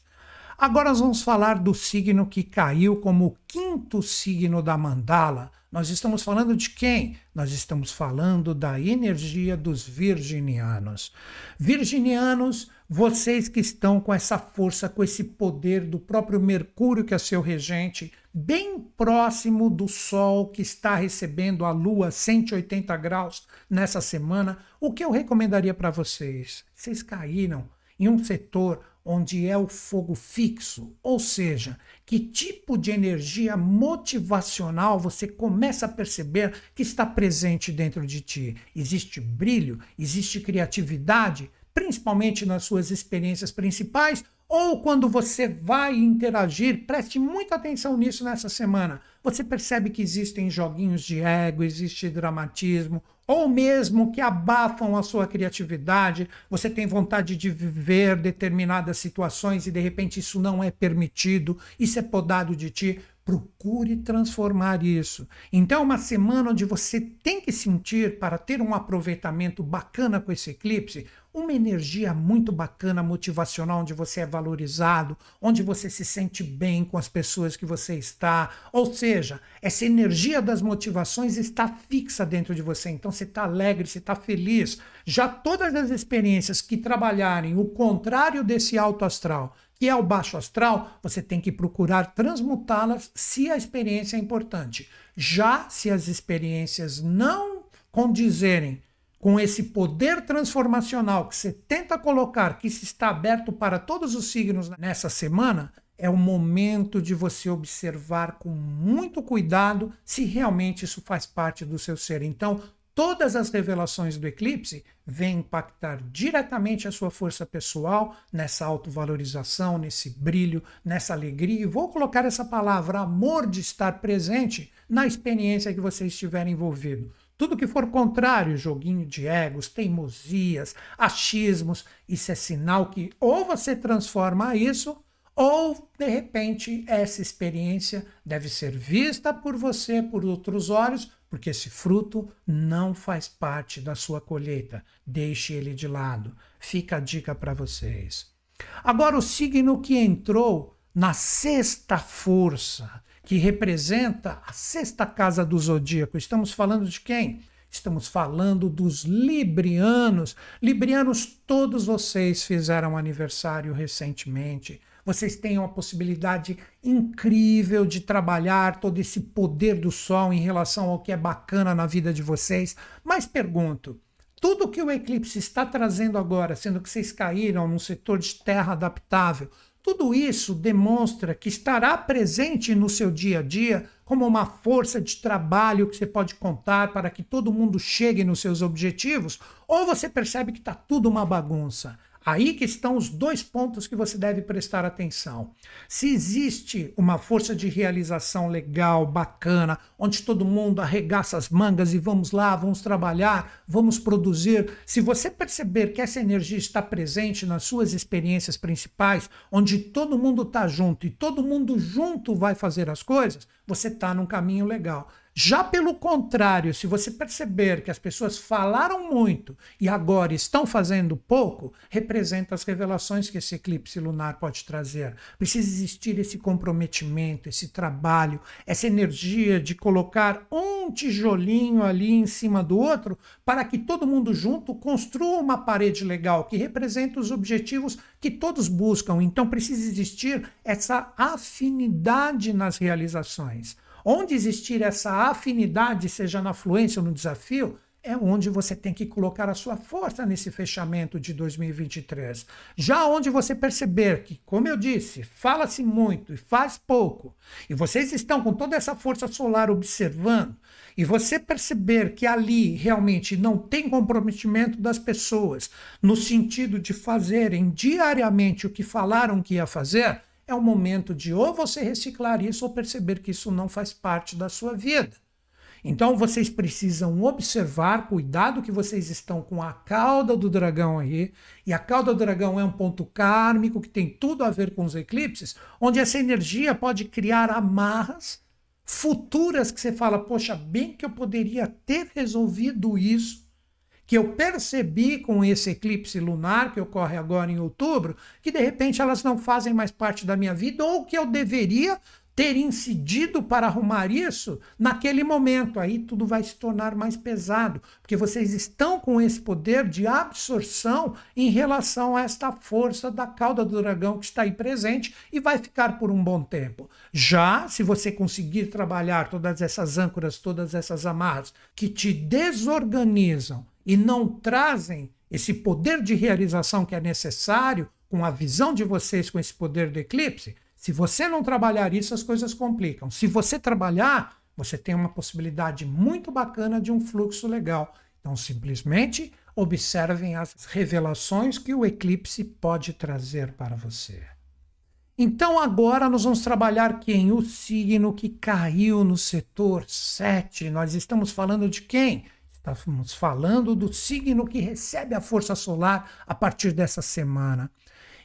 Agora nós vamos falar do signo que caiu como o quinto signo da mandala. Nós estamos falando de quem? Nós estamos falando da energia dos virginianos. Virginianos vocês que estão com essa força, com esse poder do próprio Mercúrio, que é seu regente, bem próximo do Sol, que está recebendo a Lua 180 graus nessa semana, o que eu recomendaria para vocês? Vocês caíram em um setor onde é o fogo fixo, ou seja, que tipo de energia motivacional você começa a perceber que está presente dentro de ti? Existe brilho? Existe criatividade? principalmente nas suas experiências principais ou quando você vai interagir, preste muita atenção nisso nessa semana. Você percebe que existem joguinhos de ego, existe dramatismo, ou mesmo que abafam a sua criatividade. Você tem vontade de viver determinadas situações e de repente isso não é permitido, isso é podado de ti. Procure transformar isso. Então, é uma semana onde você tem que sentir para ter um aproveitamento bacana com esse eclipse, uma energia muito bacana, motivacional, onde você é valorizado, onde você se sente bem com as pessoas que você está. Ou seja, essa energia das motivações está fixa dentro de você. Então você está alegre, você está feliz. Já todas as experiências que trabalharem o contrário desse alto astral, que é o baixo astral, você tem que procurar transmutá-las se a experiência é importante. Já se as experiências não condizerem com esse poder transformacional que você tenta colocar, que se está aberto para todos os signos nessa semana, é o momento de você observar com muito cuidado se realmente isso faz parte do seu ser. Então, todas as revelações do eclipse vêm impactar diretamente a sua força pessoal, nessa autovalorização, nesse brilho, nessa alegria. E vou colocar essa palavra amor de estar presente na experiência que você estiver envolvido. Tudo que for contrário, joguinho de egos, teimosias, achismos, isso é sinal que ou você transforma isso, ou de repente essa experiência deve ser vista por você por outros olhos, porque esse fruto não faz parte da sua colheita. Deixe ele de lado. Fica a dica para vocês. Agora, o signo que entrou na sexta força que representa a sexta casa do zodíaco. Estamos falando de quem? Estamos falando dos librianos. Librianos, todos vocês fizeram aniversário recentemente. Vocês têm uma possibilidade incrível de trabalhar todo esse poder do sol em relação ao que é bacana na vida de vocês. Mas pergunto: tudo que o eclipse está trazendo agora, sendo que vocês caíram num setor de terra adaptável, tudo isso demonstra que estará presente no seu dia a dia como uma força de trabalho que você pode contar para que todo mundo chegue nos seus objetivos, ou você percebe que está tudo uma bagunça. Aí que estão os dois pontos que você deve prestar atenção. Se existe uma força de realização legal, bacana, onde todo mundo arregaça as mangas e vamos lá, vamos trabalhar, vamos produzir. Se você perceber que essa energia está presente nas suas experiências principais, onde todo mundo está junto e todo mundo junto vai fazer as coisas, você está num caminho legal. Já pelo contrário, se você perceber que as pessoas falaram muito e agora estão fazendo pouco, representa as revelações que esse eclipse lunar pode trazer. Precisa existir esse comprometimento, esse trabalho, essa energia de colocar um tijolinho ali em cima do outro para que todo mundo junto construa uma parede legal que representa os objetivos que todos buscam. Então precisa existir essa afinidade nas realizações. Onde existir essa afinidade, seja na fluência ou no desafio, é onde você tem que colocar a sua força nesse fechamento de 2023. Já onde você perceber que, como eu disse, fala-se muito e faz pouco, e vocês estão com toda essa força solar observando, e você perceber que ali realmente não tem comprometimento das pessoas no sentido de fazerem diariamente o que falaram que ia fazer, é o momento de ou você reciclar isso ou perceber que isso não faz parte da sua vida. Então vocês precisam observar, cuidado que vocês estão com a cauda do dragão aí, e a cauda do dragão é um ponto kármico que tem tudo a ver com os eclipses, onde essa energia pode criar amarras futuras que você fala, poxa, bem que eu poderia ter resolvido isso que eu percebi com esse eclipse lunar que ocorre agora em outubro, que de repente elas não fazem mais parte da minha vida ou que eu deveria ter incidido para arrumar isso naquele momento. Aí tudo vai se tornar mais pesado, porque vocês estão com esse poder de absorção em relação a esta força da cauda do dragão que está aí presente e vai ficar por um bom tempo. Já se você conseguir trabalhar todas essas âncoras, todas essas amarras que te desorganizam, e não trazem esse poder de realização que é necessário com a visão de vocês com esse poder do eclipse, se você não trabalhar isso, as coisas complicam. Se você trabalhar, você tem uma possibilidade muito bacana de um fluxo legal. Então, simplesmente observem as revelações que o eclipse pode trazer para você. Então, agora nós vamos trabalhar quem? O signo que caiu no setor 7. Nós estamos falando de quem? Estamos tá falando do signo que recebe a força solar a partir dessa semana.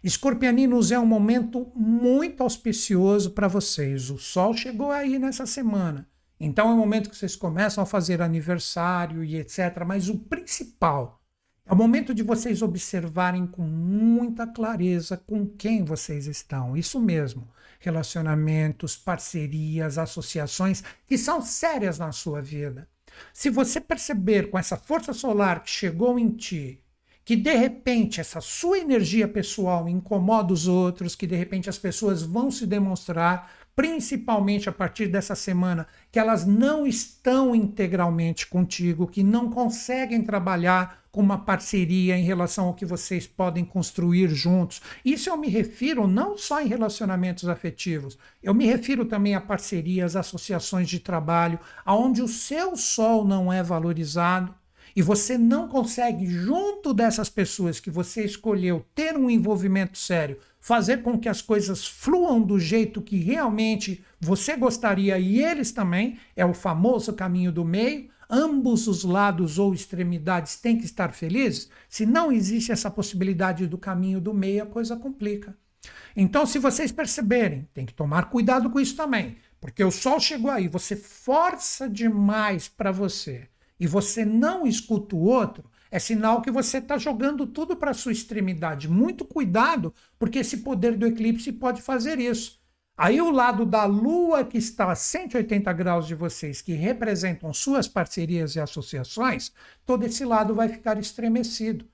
Escorpianinos, é um momento muito auspicioso para vocês. O Sol chegou aí nessa semana. Então é o momento que vocês começam a fazer aniversário e etc. Mas o principal é o momento de vocês observarem com muita clareza com quem vocês estão. Isso mesmo. Relacionamentos, parcerias, associações que são sérias na sua vida. Se você perceber com essa força solar que chegou em ti, que de repente essa sua energia pessoal incomoda os outros, que de repente as pessoas vão se demonstrar, principalmente a partir dessa semana, que elas não estão integralmente contigo, que não conseguem trabalhar com uma parceria em relação ao que vocês podem construir juntos. Isso eu me refiro não só em relacionamentos afetivos, eu me refiro também a parcerias, associações de trabalho, aonde o seu sol não é valorizado e você não consegue, junto dessas pessoas que você escolheu, ter um envolvimento sério, fazer com que as coisas fluam do jeito que realmente você gostaria e eles também, é o famoso caminho do meio ambos os lados ou extremidades têm que estar felizes, se não existe essa possibilidade do caminho do meio, a coisa complica. Então, se vocês perceberem, tem que tomar cuidado com isso também, porque o sol chegou aí, você força demais para você e você não escuta o outro, é sinal que você está jogando tudo para sua extremidade. Muito cuidado, porque esse poder do eclipse pode fazer isso. Aí o lado da Lua, que está a 180 graus de vocês, que representam suas parcerias e associações, todo esse lado vai ficar estremecido.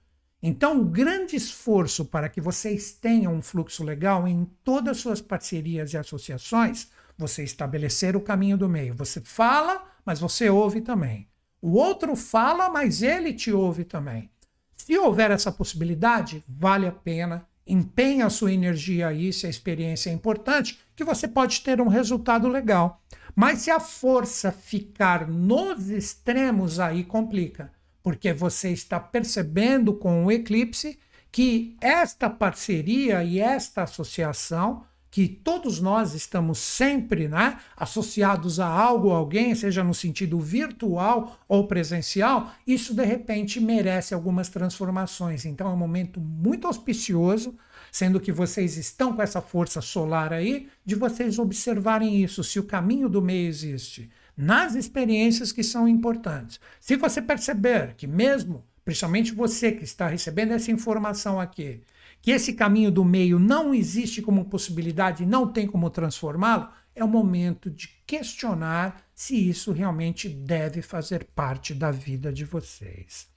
Então, o grande esforço para que vocês tenham um fluxo legal em todas suas parcerias e associações, você estabelecer o caminho do meio. Você fala, mas você ouve também. O outro fala, mas ele te ouve também. Se houver essa possibilidade, vale a pena empenha a sua energia aí, se a experiência é importante, que você pode ter um resultado legal. Mas se a força ficar nos extremos, aí complica, porque você está percebendo com o eclipse que esta parceria e esta associação que todos nós estamos sempre né, associados a algo, ou alguém, seja no sentido virtual ou presencial, isso de repente merece algumas transformações. Então é um momento muito auspicioso, sendo que vocês estão com essa força solar aí, de vocês observarem isso, se o caminho do meio existe, nas experiências que são importantes. Se você perceber que mesmo, principalmente você que está recebendo essa informação aqui, que esse caminho do meio não existe como possibilidade, não tem como transformá-lo, é o momento de questionar se isso realmente deve fazer parte da vida de vocês.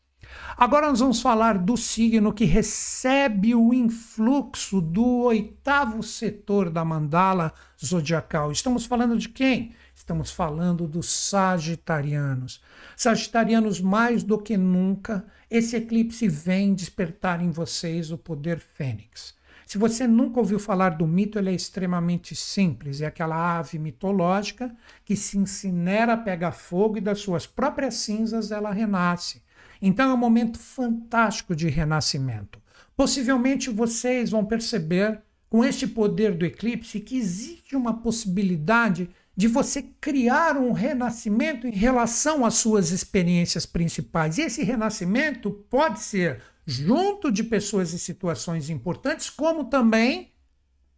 Agora nós vamos falar do signo que recebe o influxo do oitavo setor da mandala zodiacal. Estamos falando de quem? Estamos falando dos sagitarianos. Sagitarianos, mais do que nunca, esse eclipse vem despertar em vocês o poder fênix. Se você nunca ouviu falar do mito, ele é extremamente simples. É aquela ave mitológica que se incinera, pega fogo e das suas próprias cinzas ela renasce. Então é um momento fantástico de renascimento. Possivelmente vocês vão perceber, com este poder do eclipse, que existe uma possibilidade de você criar um renascimento em relação às suas experiências principais. E esse renascimento pode ser junto de pessoas e situações importantes, como também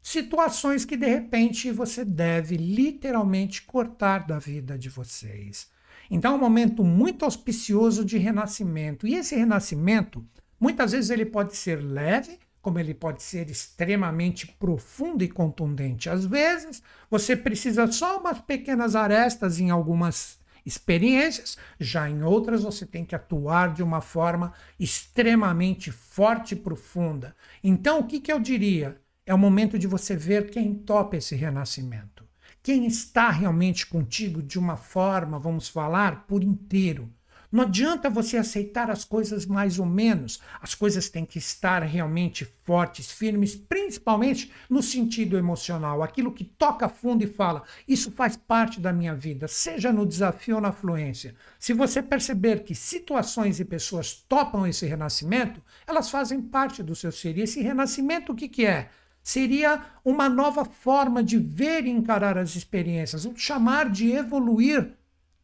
situações que de repente você deve literalmente cortar da vida de vocês. Então é um momento muito auspicioso de renascimento. E esse renascimento, muitas vezes ele pode ser leve, como ele pode ser extremamente profundo e contundente. Às vezes, você precisa só umas pequenas arestas em algumas experiências, já em outras você tem que atuar de uma forma extremamente forte e profunda. Então, o que, que eu diria? É o momento de você ver quem topa esse renascimento. Quem está realmente contigo de uma forma, vamos falar, por inteiro não adianta você aceitar as coisas mais ou menos. As coisas têm que estar realmente fortes, firmes, principalmente no sentido emocional. Aquilo que toca fundo e fala: Isso faz parte da minha vida, seja no desafio ou na fluência. Se você perceber que situações e pessoas topam esse renascimento, elas fazem parte do seu ser. E esse renascimento, o que, que é? seria uma nova forma de ver e encarar as experiências, o chamar de evoluir,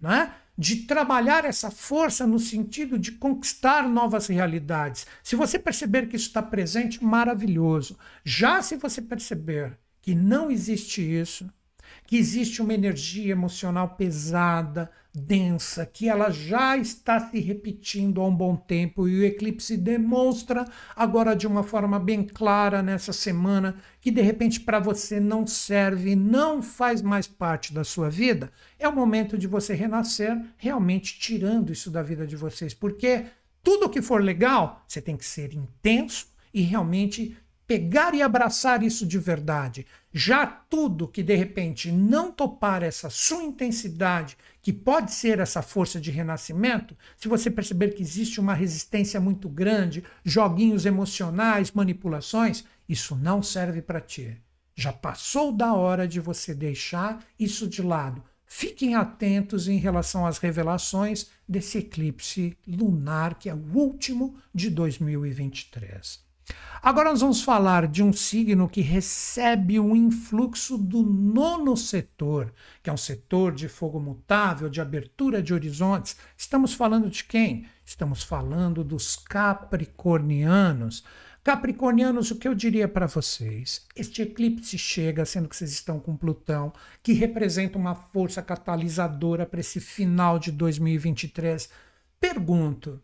né? de trabalhar essa força no sentido de conquistar novas realidades. Se você perceber que isso está presente, maravilhoso. Já se você perceber que não existe isso, que existe uma energia emocional pesada, densa, que ela já está se repetindo há um bom tempo e o eclipse demonstra agora de uma forma bem clara nessa semana que de repente para você não serve, não faz mais parte da sua vida. É o momento de você renascer, realmente tirando isso da vida de vocês, porque tudo que for legal, você tem que ser intenso e realmente pegar e abraçar isso de verdade. Já tudo que de repente não topar essa sua intensidade, que pode ser essa força de renascimento, se você perceber que existe uma resistência muito grande, joguinhos emocionais, manipulações, isso não serve para ti. Já passou da hora de você deixar isso de lado. Fiquem atentos em relação às revelações desse eclipse lunar, que é o último de 2023. Agora nós vamos falar de um signo que recebe o influxo do nono setor, que é um setor de fogo mutável, de abertura de horizontes. Estamos falando de quem? Estamos falando dos capricornianos. Capricornianos, o que eu diria para vocês? Este eclipse chega, sendo que vocês estão com Plutão, que representa uma força catalisadora para esse final de 2023. Pergunto,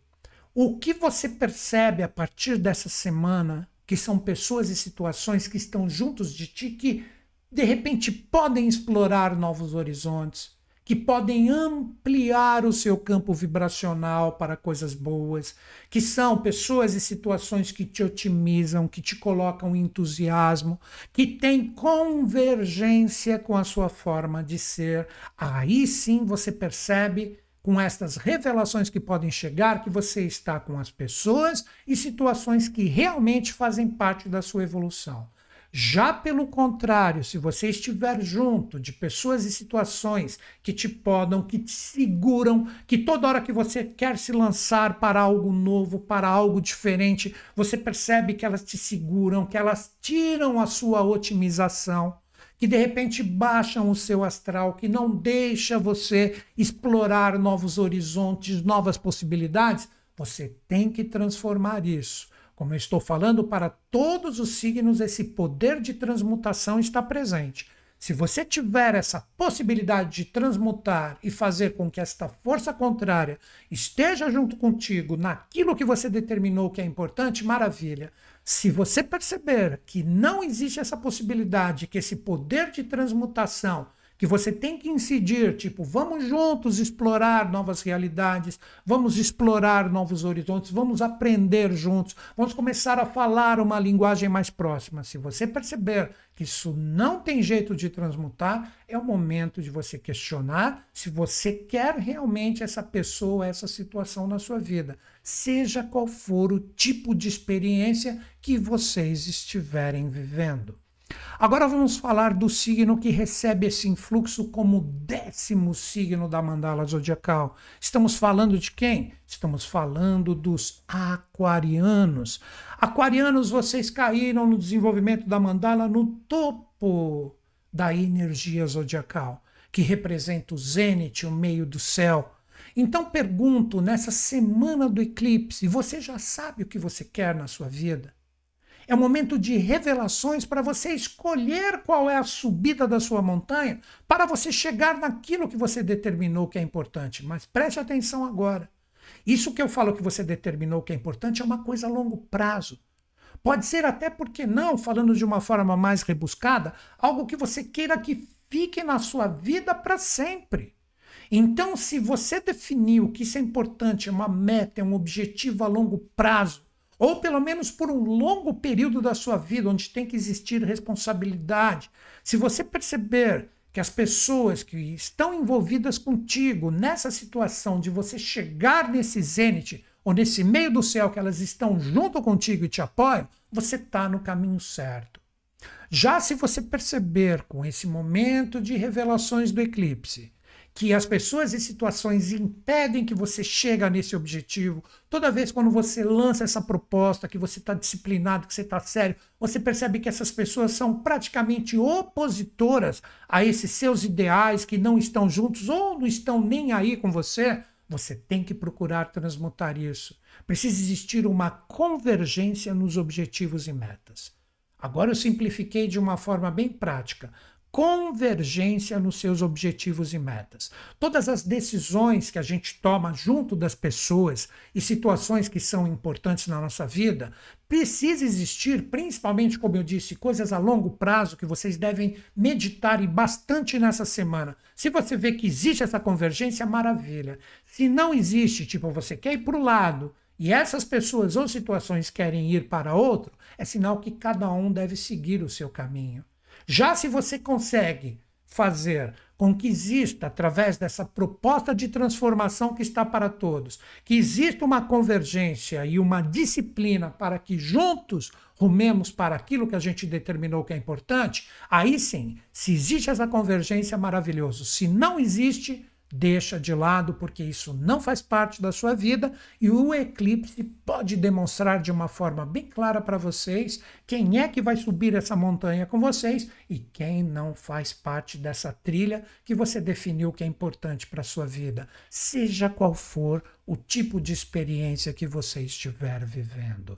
o que você percebe a partir dessa semana, que são pessoas e situações que estão juntos de ti, que de repente podem explorar novos horizontes, que podem ampliar o seu campo vibracional para coisas boas, que são pessoas e situações que te otimizam, que te colocam entusiasmo, que têm convergência com a sua forma de ser. Aí sim você percebe com estas revelações que podem chegar, que você está com as pessoas e situações que realmente fazem parte da sua evolução. Já pelo contrário, se você estiver junto de pessoas e situações que te podam, que te seguram, que toda hora que você quer se lançar para algo novo, para algo diferente, você percebe que elas te seguram, que elas tiram a sua otimização que de repente baixam o seu astral, que não deixa você explorar novos horizontes, novas possibilidades, você tem que transformar isso. Como eu estou falando, para todos os signos, esse poder de transmutação está presente. Se você tiver essa possibilidade de transmutar e fazer com que esta força contrária esteja junto contigo naquilo que você determinou que é importante, maravilha. Se você perceber que não existe essa possibilidade, que esse poder de transmutação que você tem que incidir, tipo, vamos juntos explorar novas realidades, vamos explorar novos horizontes, vamos aprender juntos, vamos começar a falar uma linguagem mais próxima. Se você perceber que isso não tem jeito de transmutar, é o momento de você questionar se você quer realmente essa pessoa, essa situação na sua vida, seja qual for o tipo de experiência que vocês estiverem vivendo. Agora vamos falar do signo que recebe esse influxo como décimo signo da mandala zodiacal. Estamos falando de quem? Estamos falando dos aquarianos. Aquarianos, vocês caíram no desenvolvimento da mandala no topo da energia zodiacal, que representa o zênite, o meio do céu. Então pergunto, nessa semana do eclipse, você já sabe o que você quer na sua vida? É um momento de revelações para você escolher qual é a subida da sua montanha, para você chegar naquilo que você determinou que é importante. Mas preste atenção agora. Isso que eu falo que você determinou que é importante é uma coisa a longo prazo. Pode ser até porque não, falando de uma forma mais rebuscada, algo que você queira que fique na sua vida para sempre. Então, se você definiu que isso é importante, é uma meta, um objetivo a longo prazo, ou pelo menos por um longo período da sua vida, onde tem que existir responsabilidade. Se você perceber que as pessoas que estão envolvidas contigo nessa situação de você chegar nesse zênite ou nesse meio do céu que elas estão junto contigo e te apoiam, você está no caminho certo. Já se você perceber com esse momento de revelações do eclipse que as pessoas e situações impedem que você chegue nesse objetivo. Toda vez quando você lança essa proposta, que você está disciplinado, que você está sério, você percebe que essas pessoas são praticamente opositoras a esses seus ideais que não estão juntos ou não estão nem aí com você. Você tem que procurar transmutar isso. Precisa existir uma convergência nos objetivos e metas. Agora eu simplifiquei de uma forma bem prática, convergência nos seus objetivos e metas. Todas as decisões que a gente toma junto das pessoas e situações que são importantes na nossa vida, precisa existir, principalmente, como eu disse, coisas a longo prazo que vocês devem meditar e bastante nessa semana. Se você vê que existe essa convergência, maravilha. Se não existe, tipo, você quer ir para o lado, e essas pessoas ou situações querem ir para outro, é sinal que cada um deve seguir o seu caminho. Já se você consegue fazer com que exista, através dessa proposta de transformação que está para todos, que exista uma convergência e uma disciplina para que juntos rumemos para aquilo que a gente determinou que é importante, aí sim, se existe essa convergência, maravilhoso. Se não existe, deixa de lado porque isso não faz parte da sua vida e o eclipse pode demonstrar de uma forma bem clara para vocês quem é que vai subir essa montanha com vocês e quem não faz parte dessa trilha que você definiu que é importante para sua vida, seja qual for o tipo de experiência que você estiver vivendo.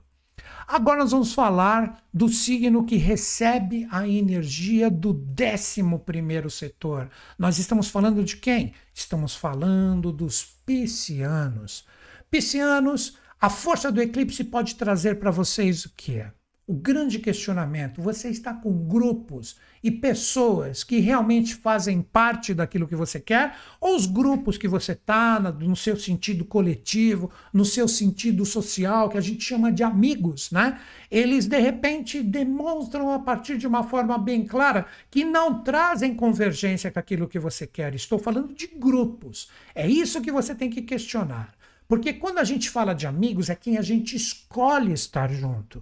Agora nós vamos falar do signo que recebe a energia do 11 setor. Nós estamos falando de quem? Estamos falando dos piscianos. Piscianos, a força do eclipse pode trazer para vocês o quê? O grande questionamento: você está com grupos e pessoas que realmente fazem parte daquilo que você quer, ou os grupos que você está no seu sentido coletivo, no seu sentido social, que a gente chama de amigos, né? Eles de repente demonstram a partir de uma forma bem clara que não trazem convergência com aquilo que você quer. Estou falando de grupos. É isso que você tem que questionar. Porque quando a gente fala de amigos, é quem a gente escolhe estar junto.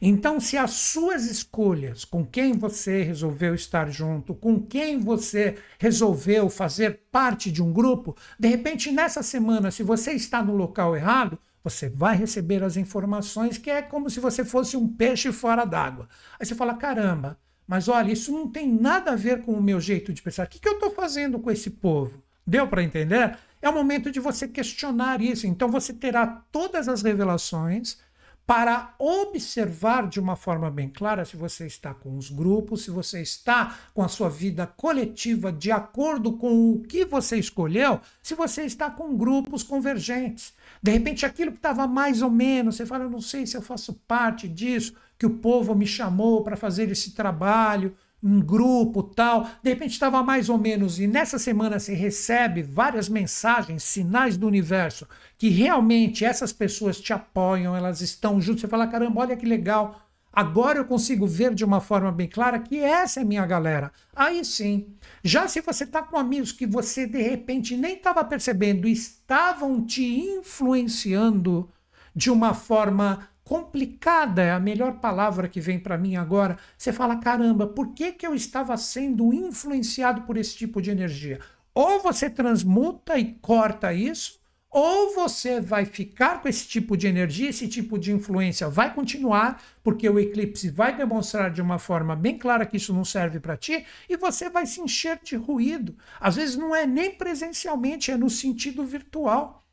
Então, se as suas escolhas, com quem você resolveu estar junto, com quem você resolveu fazer parte de um grupo, de repente nessa semana, se você está no local errado, você vai receber as informações que é como se você fosse um peixe fora d'água. Aí você fala: caramba, mas olha, isso não tem nada a ver com o meu jeito de pensar. O que, eu estou fazendo com esse povo? Deu para entender? É o momento de você questionar isso. Então você terá todas as revelações para observar de uma forma bem clara se você está com os grupos, se você está com a sua vida coletiva de acordo com o que você escolheu, se você está com grupos convergentes. De repente, aquilo que estava mais ou menos, você fala, eu não sei se eu faço parte disso, que o povo me chamou para fazer esse trabalho um grupo tal, de repente estava mais ou menos, e nessa semana você recebe várias mensagens, sinais do universo que realmente essas pessoas te apoiam, elas estão juntas, você fala, caramba, olha que legal, agora eu consigo ver de uma forma bem clara que essa é minha galera. Aí sim. Já se você está com amigos que você de repente nem estava percebendo, estavam te influenciando de uma forma complicada, é a melhor palavra que vem para mim agora. Você fala: caramba, por que, que eu estava sendo influenciado por esse tipo de energia? Ou você transmuta e corta isso, ou você vai ficar com esse tipo de energia, esse tipo de influência vai continuar, porque o eclipse vai demonstrar de uma forma bem clara que isso não serve para ti, e você vai se encher de ruído. Às vezes não é nem presencialmente, é no sentido virtual.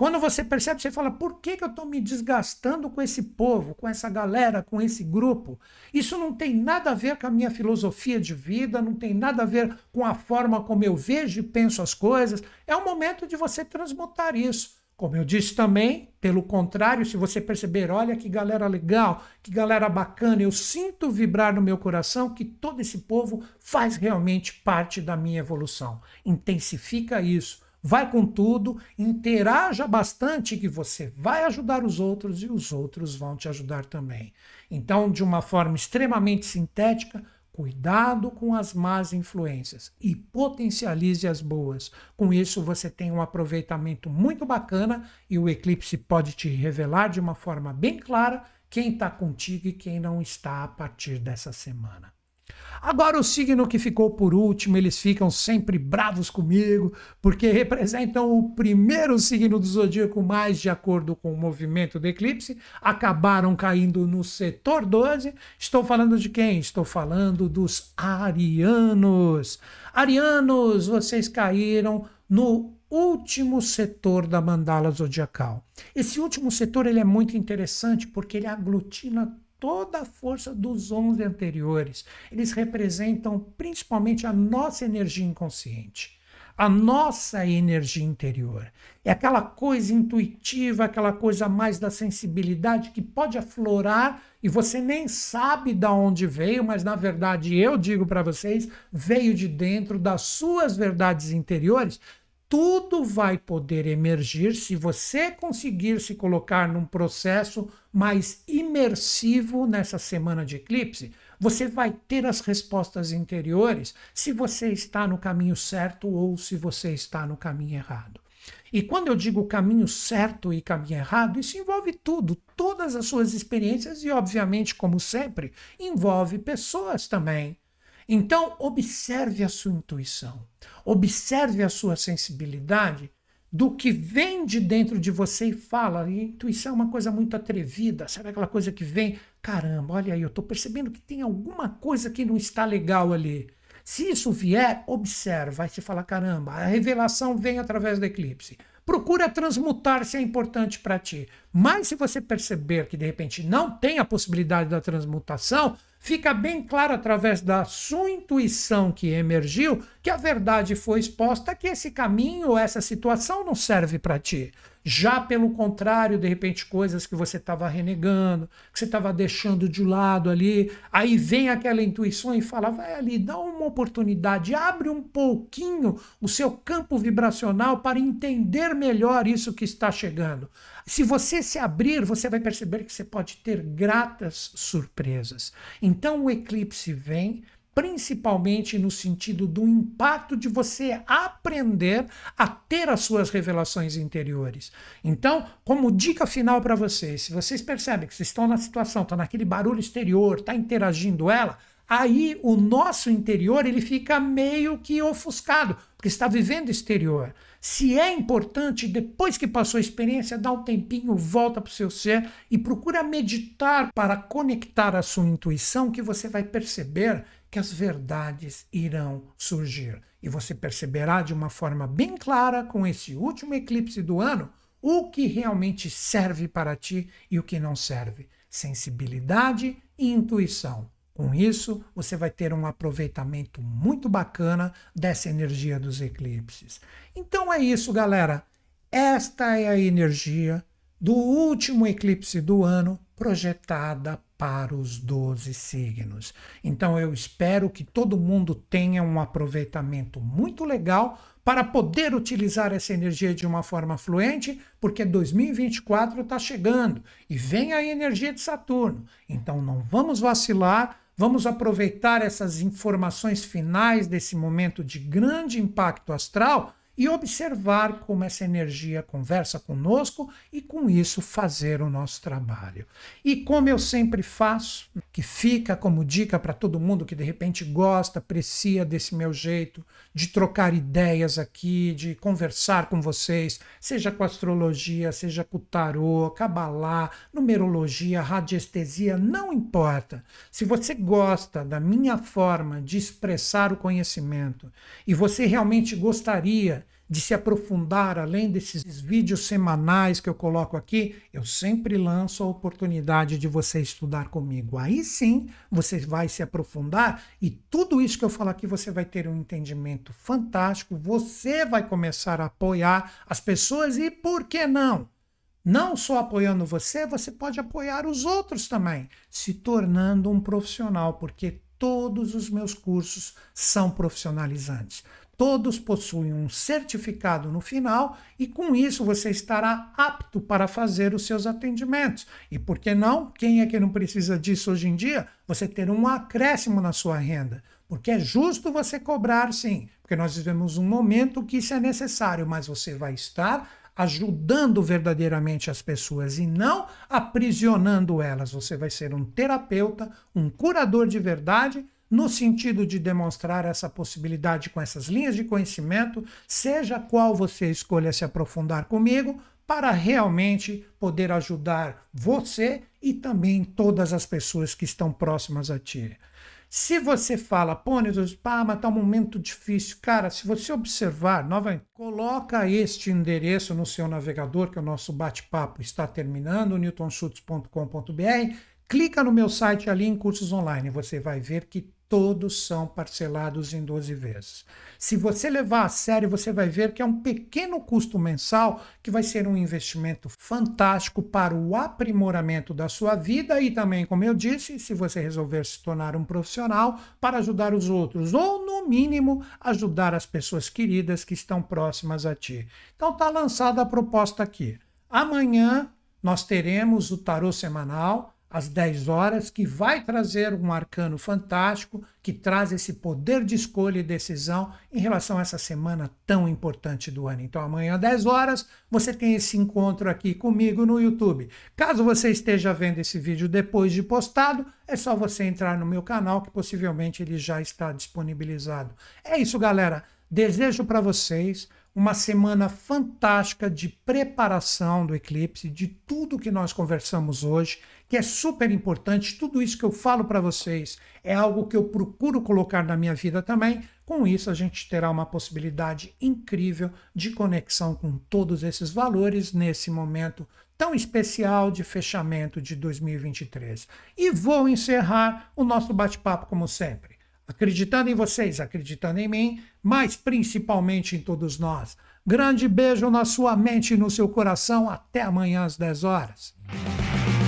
Quando você percebe, você fala: por que, que eu estou me desgastando com esse povo, com essa galera, com esse grupo? Isso não tem nada a ver com a minha filosofia de vida, não tem nada a ver com a forma como eu vejo e penso as coisas. É o momento de você transmutar isso. Como eu disse também, pelo contrário, se você perceber, olha que galera legal, que galera bacana, eu sinto vibrar no meu coração que todo esse povo faz realmente parte da minha evolução. Intensifica isso Vai com tudo, interaja bastante que você vai ajudar os outros e os outros vão te ajudar também. Então, de uma forma extremamente sintética, cuidado com as más influências e potencialize as boas. Com isso, você tem um aproveitamento muito bacana e o eclipse pode te revelar de uma forma bem clara quem está contigo e quem não está a partir dessa semana. Agora, o signo que ficou por último, eles ficam sempre bravos comigo, porque representam o primeiro signo do zodíaco, mais de acordo com o movimento do eclipse, acabaram caindo no setor 12. Estou falando de quem? Estou falando dos arianos. Arianos, vocês caíram no último setor da mandala zodiacal. Esse último setor ele é muito interessante porque ele aglutina toda a força dos 11 anteriores. Eles representam principalmente a nossa energia inconsciente, a nossa energia interior. É aquela coisa intuitiva, aquela coisa mais da sensibilidade que pode aflorar e você nem sabe de onde veio, mas na verdade eu digo para vocês, veio de dentro das suas verdades interiores, tudo vai poder emergir se você conseguir se colocar num processo mais imersivo nessa semana de eclipse. Você vai ter as respostas interiores se você está no caminho certo ou se você está no caminho errado. E quando eu digo caminho certo e caminho errado, isso envolve tudo, todas as suas experiências e, obviamente, como sempre, envolve pessoas também. Então, observe a sua intuição, observe a sua sensibilidade do que vem de dentro de você e fala. E intuição é uma coisa muito atrevida, sabe aquela coisa que vem? Caramba, olha aí, eu estou percebendo que tem alguma coisa que não está legal ali. Se isso vier, observa e se fala: caramba, a revelação vem através do eclipse. Procura transmutar se é importante para ti. Mas se você perceber que de repente não tem a possibilidade da transmutação, fica bem claro através da sua intuição que emergiu que a verdade foi exposta, que esse caminho, essa situação não serve para ti. Já pelo contrário, de repente, coisas que você estava renegando, que você estava deixando de lado ali, aí vem aquela intuição e fala: vai ali, dá uma oportunidade, abre um pouquinho o seu campo vibracional para entender melhor isso que está chegando. Se você se abrir, você vai perceber que você pode ter gratas surpresas. Então o eclipse vem principalmente no sentido do impacto de você aprender a ter as suas revelações interiores. Então, como dica final para vocês, se vocês percebem que vocês estão na situação, estão tá naquele barulho exterior, está interagindo ela, aí o nosso interior ele fica meio que ofuscado, porque está vivendo exterior. Se é importante, depois que passou a experiência, dá um tempinho, volta para o seu ser e procura meditar para conectar a sua intuição, que você vai perceber que as verdades irão surgir. E você perceberá de uma forma bem clara, com esse último eclipse do ano, o que realmente serve para ti e o que não serve. Sensibilidade e intuição. Com isso, você vai ter um aproveitamento muito bacana dessa energia dos eclipses. Então é isso, galera. Esta é a energia do último eclipse do ano projetada para os 12 signos. Então eu espero que todo mundo tenha um aproveitamento muito legal para poder utilizar essa energia de uma forma fluente, porque 2024 está chegando e vem a energia de Saturno. Então não vamos vacilar Vamos aproveitar essas informações finais desse momento de grande impacto astral e observar como essa energia conversa conosco e com isso fazer o nosso trabalho. E como eu sempre faço, que fica como dica para todo mundo que de repente gosta, aprecia desse meu jeito de trocar ideias aqui, de conversar com vocês, seja com astrologia, seja com tarô, cabalá, numerologia, radiestesia, não importa. Se você gosta da minha forma de expressar o conhecimento e você realmente gostaria de se aprofundar além desses vídeos semanais que eu coloco aqui, eu sempre lanço a oportunidade de você estudar comigo. Aí sim, você vai se aprofundar e tudo isso que eu falo aqui você vai ter um entendimento fantástico, você vai começar a apoiar as pessoas e por que não? Não só apoiando você, você pode apoiar os outros também, se tornando um profissional, porque todos os meus cursos são profissionalizantes. Todos possuem um certificado no final e com isso você estará apto para fazer os seus atendimentos. E por que não? Quem é que não precisa disso hoje em dia? Você ter um acréscimo na sua renda. Porque é justo você cobrar, sim, porque nós vivemos um momento que isso é necessário, mas você vai estar ajudando verdadeiramente as pessoas e não aprisionando elas. Você vai ser um terapeuta, um curador de verdade no sentido de demonstrar essa possibilidade com essas linhas de conhecimento, seja qual você escolha se aprofundar comigo, para realmente poder ajudar você e também todas as pessoas que estão próximas a ti. Se você fala, Pônidos, pá, mas tá um momento difícil. Cara, se você observar, novamente, coloca este endereço no seu navegador, que é o nosso bate-papo está terminando, newtonschutz.com.br, clica no meu site ali em cursos online, você vai ver que todos são parcelados em 12 vezes. Se você levar a sério, você vai ver que é um pequeno custo mensal que vai ser um investimento fantástico para o aprimoramento da sua vida e também, como eu disse, se você resolver se tornar um profissional para ajudar os outros ou no mínimo ajudar as pessoas queridas que estão próximas a ti. Então tá lançada a proposta aqui. Amanhã nós teremos o tarô semanal às 10 horas, que vai trazer um arcano fantástico, que traz esse poder de escolha e decisão em relação a essa semana tão importante do ano. Então, amanhã, às 10 horas, você tem esse encontro aqui comigo no YouTube. Caso você esteja vendo esse vídeo depois de postado, é só você entrar no meu canal, que possivelmente ele já está disponibilizado. É isso, galera. Desejo para vocês uma semana fantástica de preparação do eclipse, de tudo que nós conversamos hoje que é super importante. Tudo isso que eu falo para vocês é algo que eu procuro colocar na minha vida também. Com isso, a gente terá uma possibilidade incrível de conexão com todos esses valores nesse momento tão especial de fechamento de 2023. E vou encerrar o nosso bate-papo, como sempre, acreditando em vocês, acreditando em mim, mas principalmente em todos nós. Grande beijo na sua mente e no seu coração. Até amanhã às 10 horas.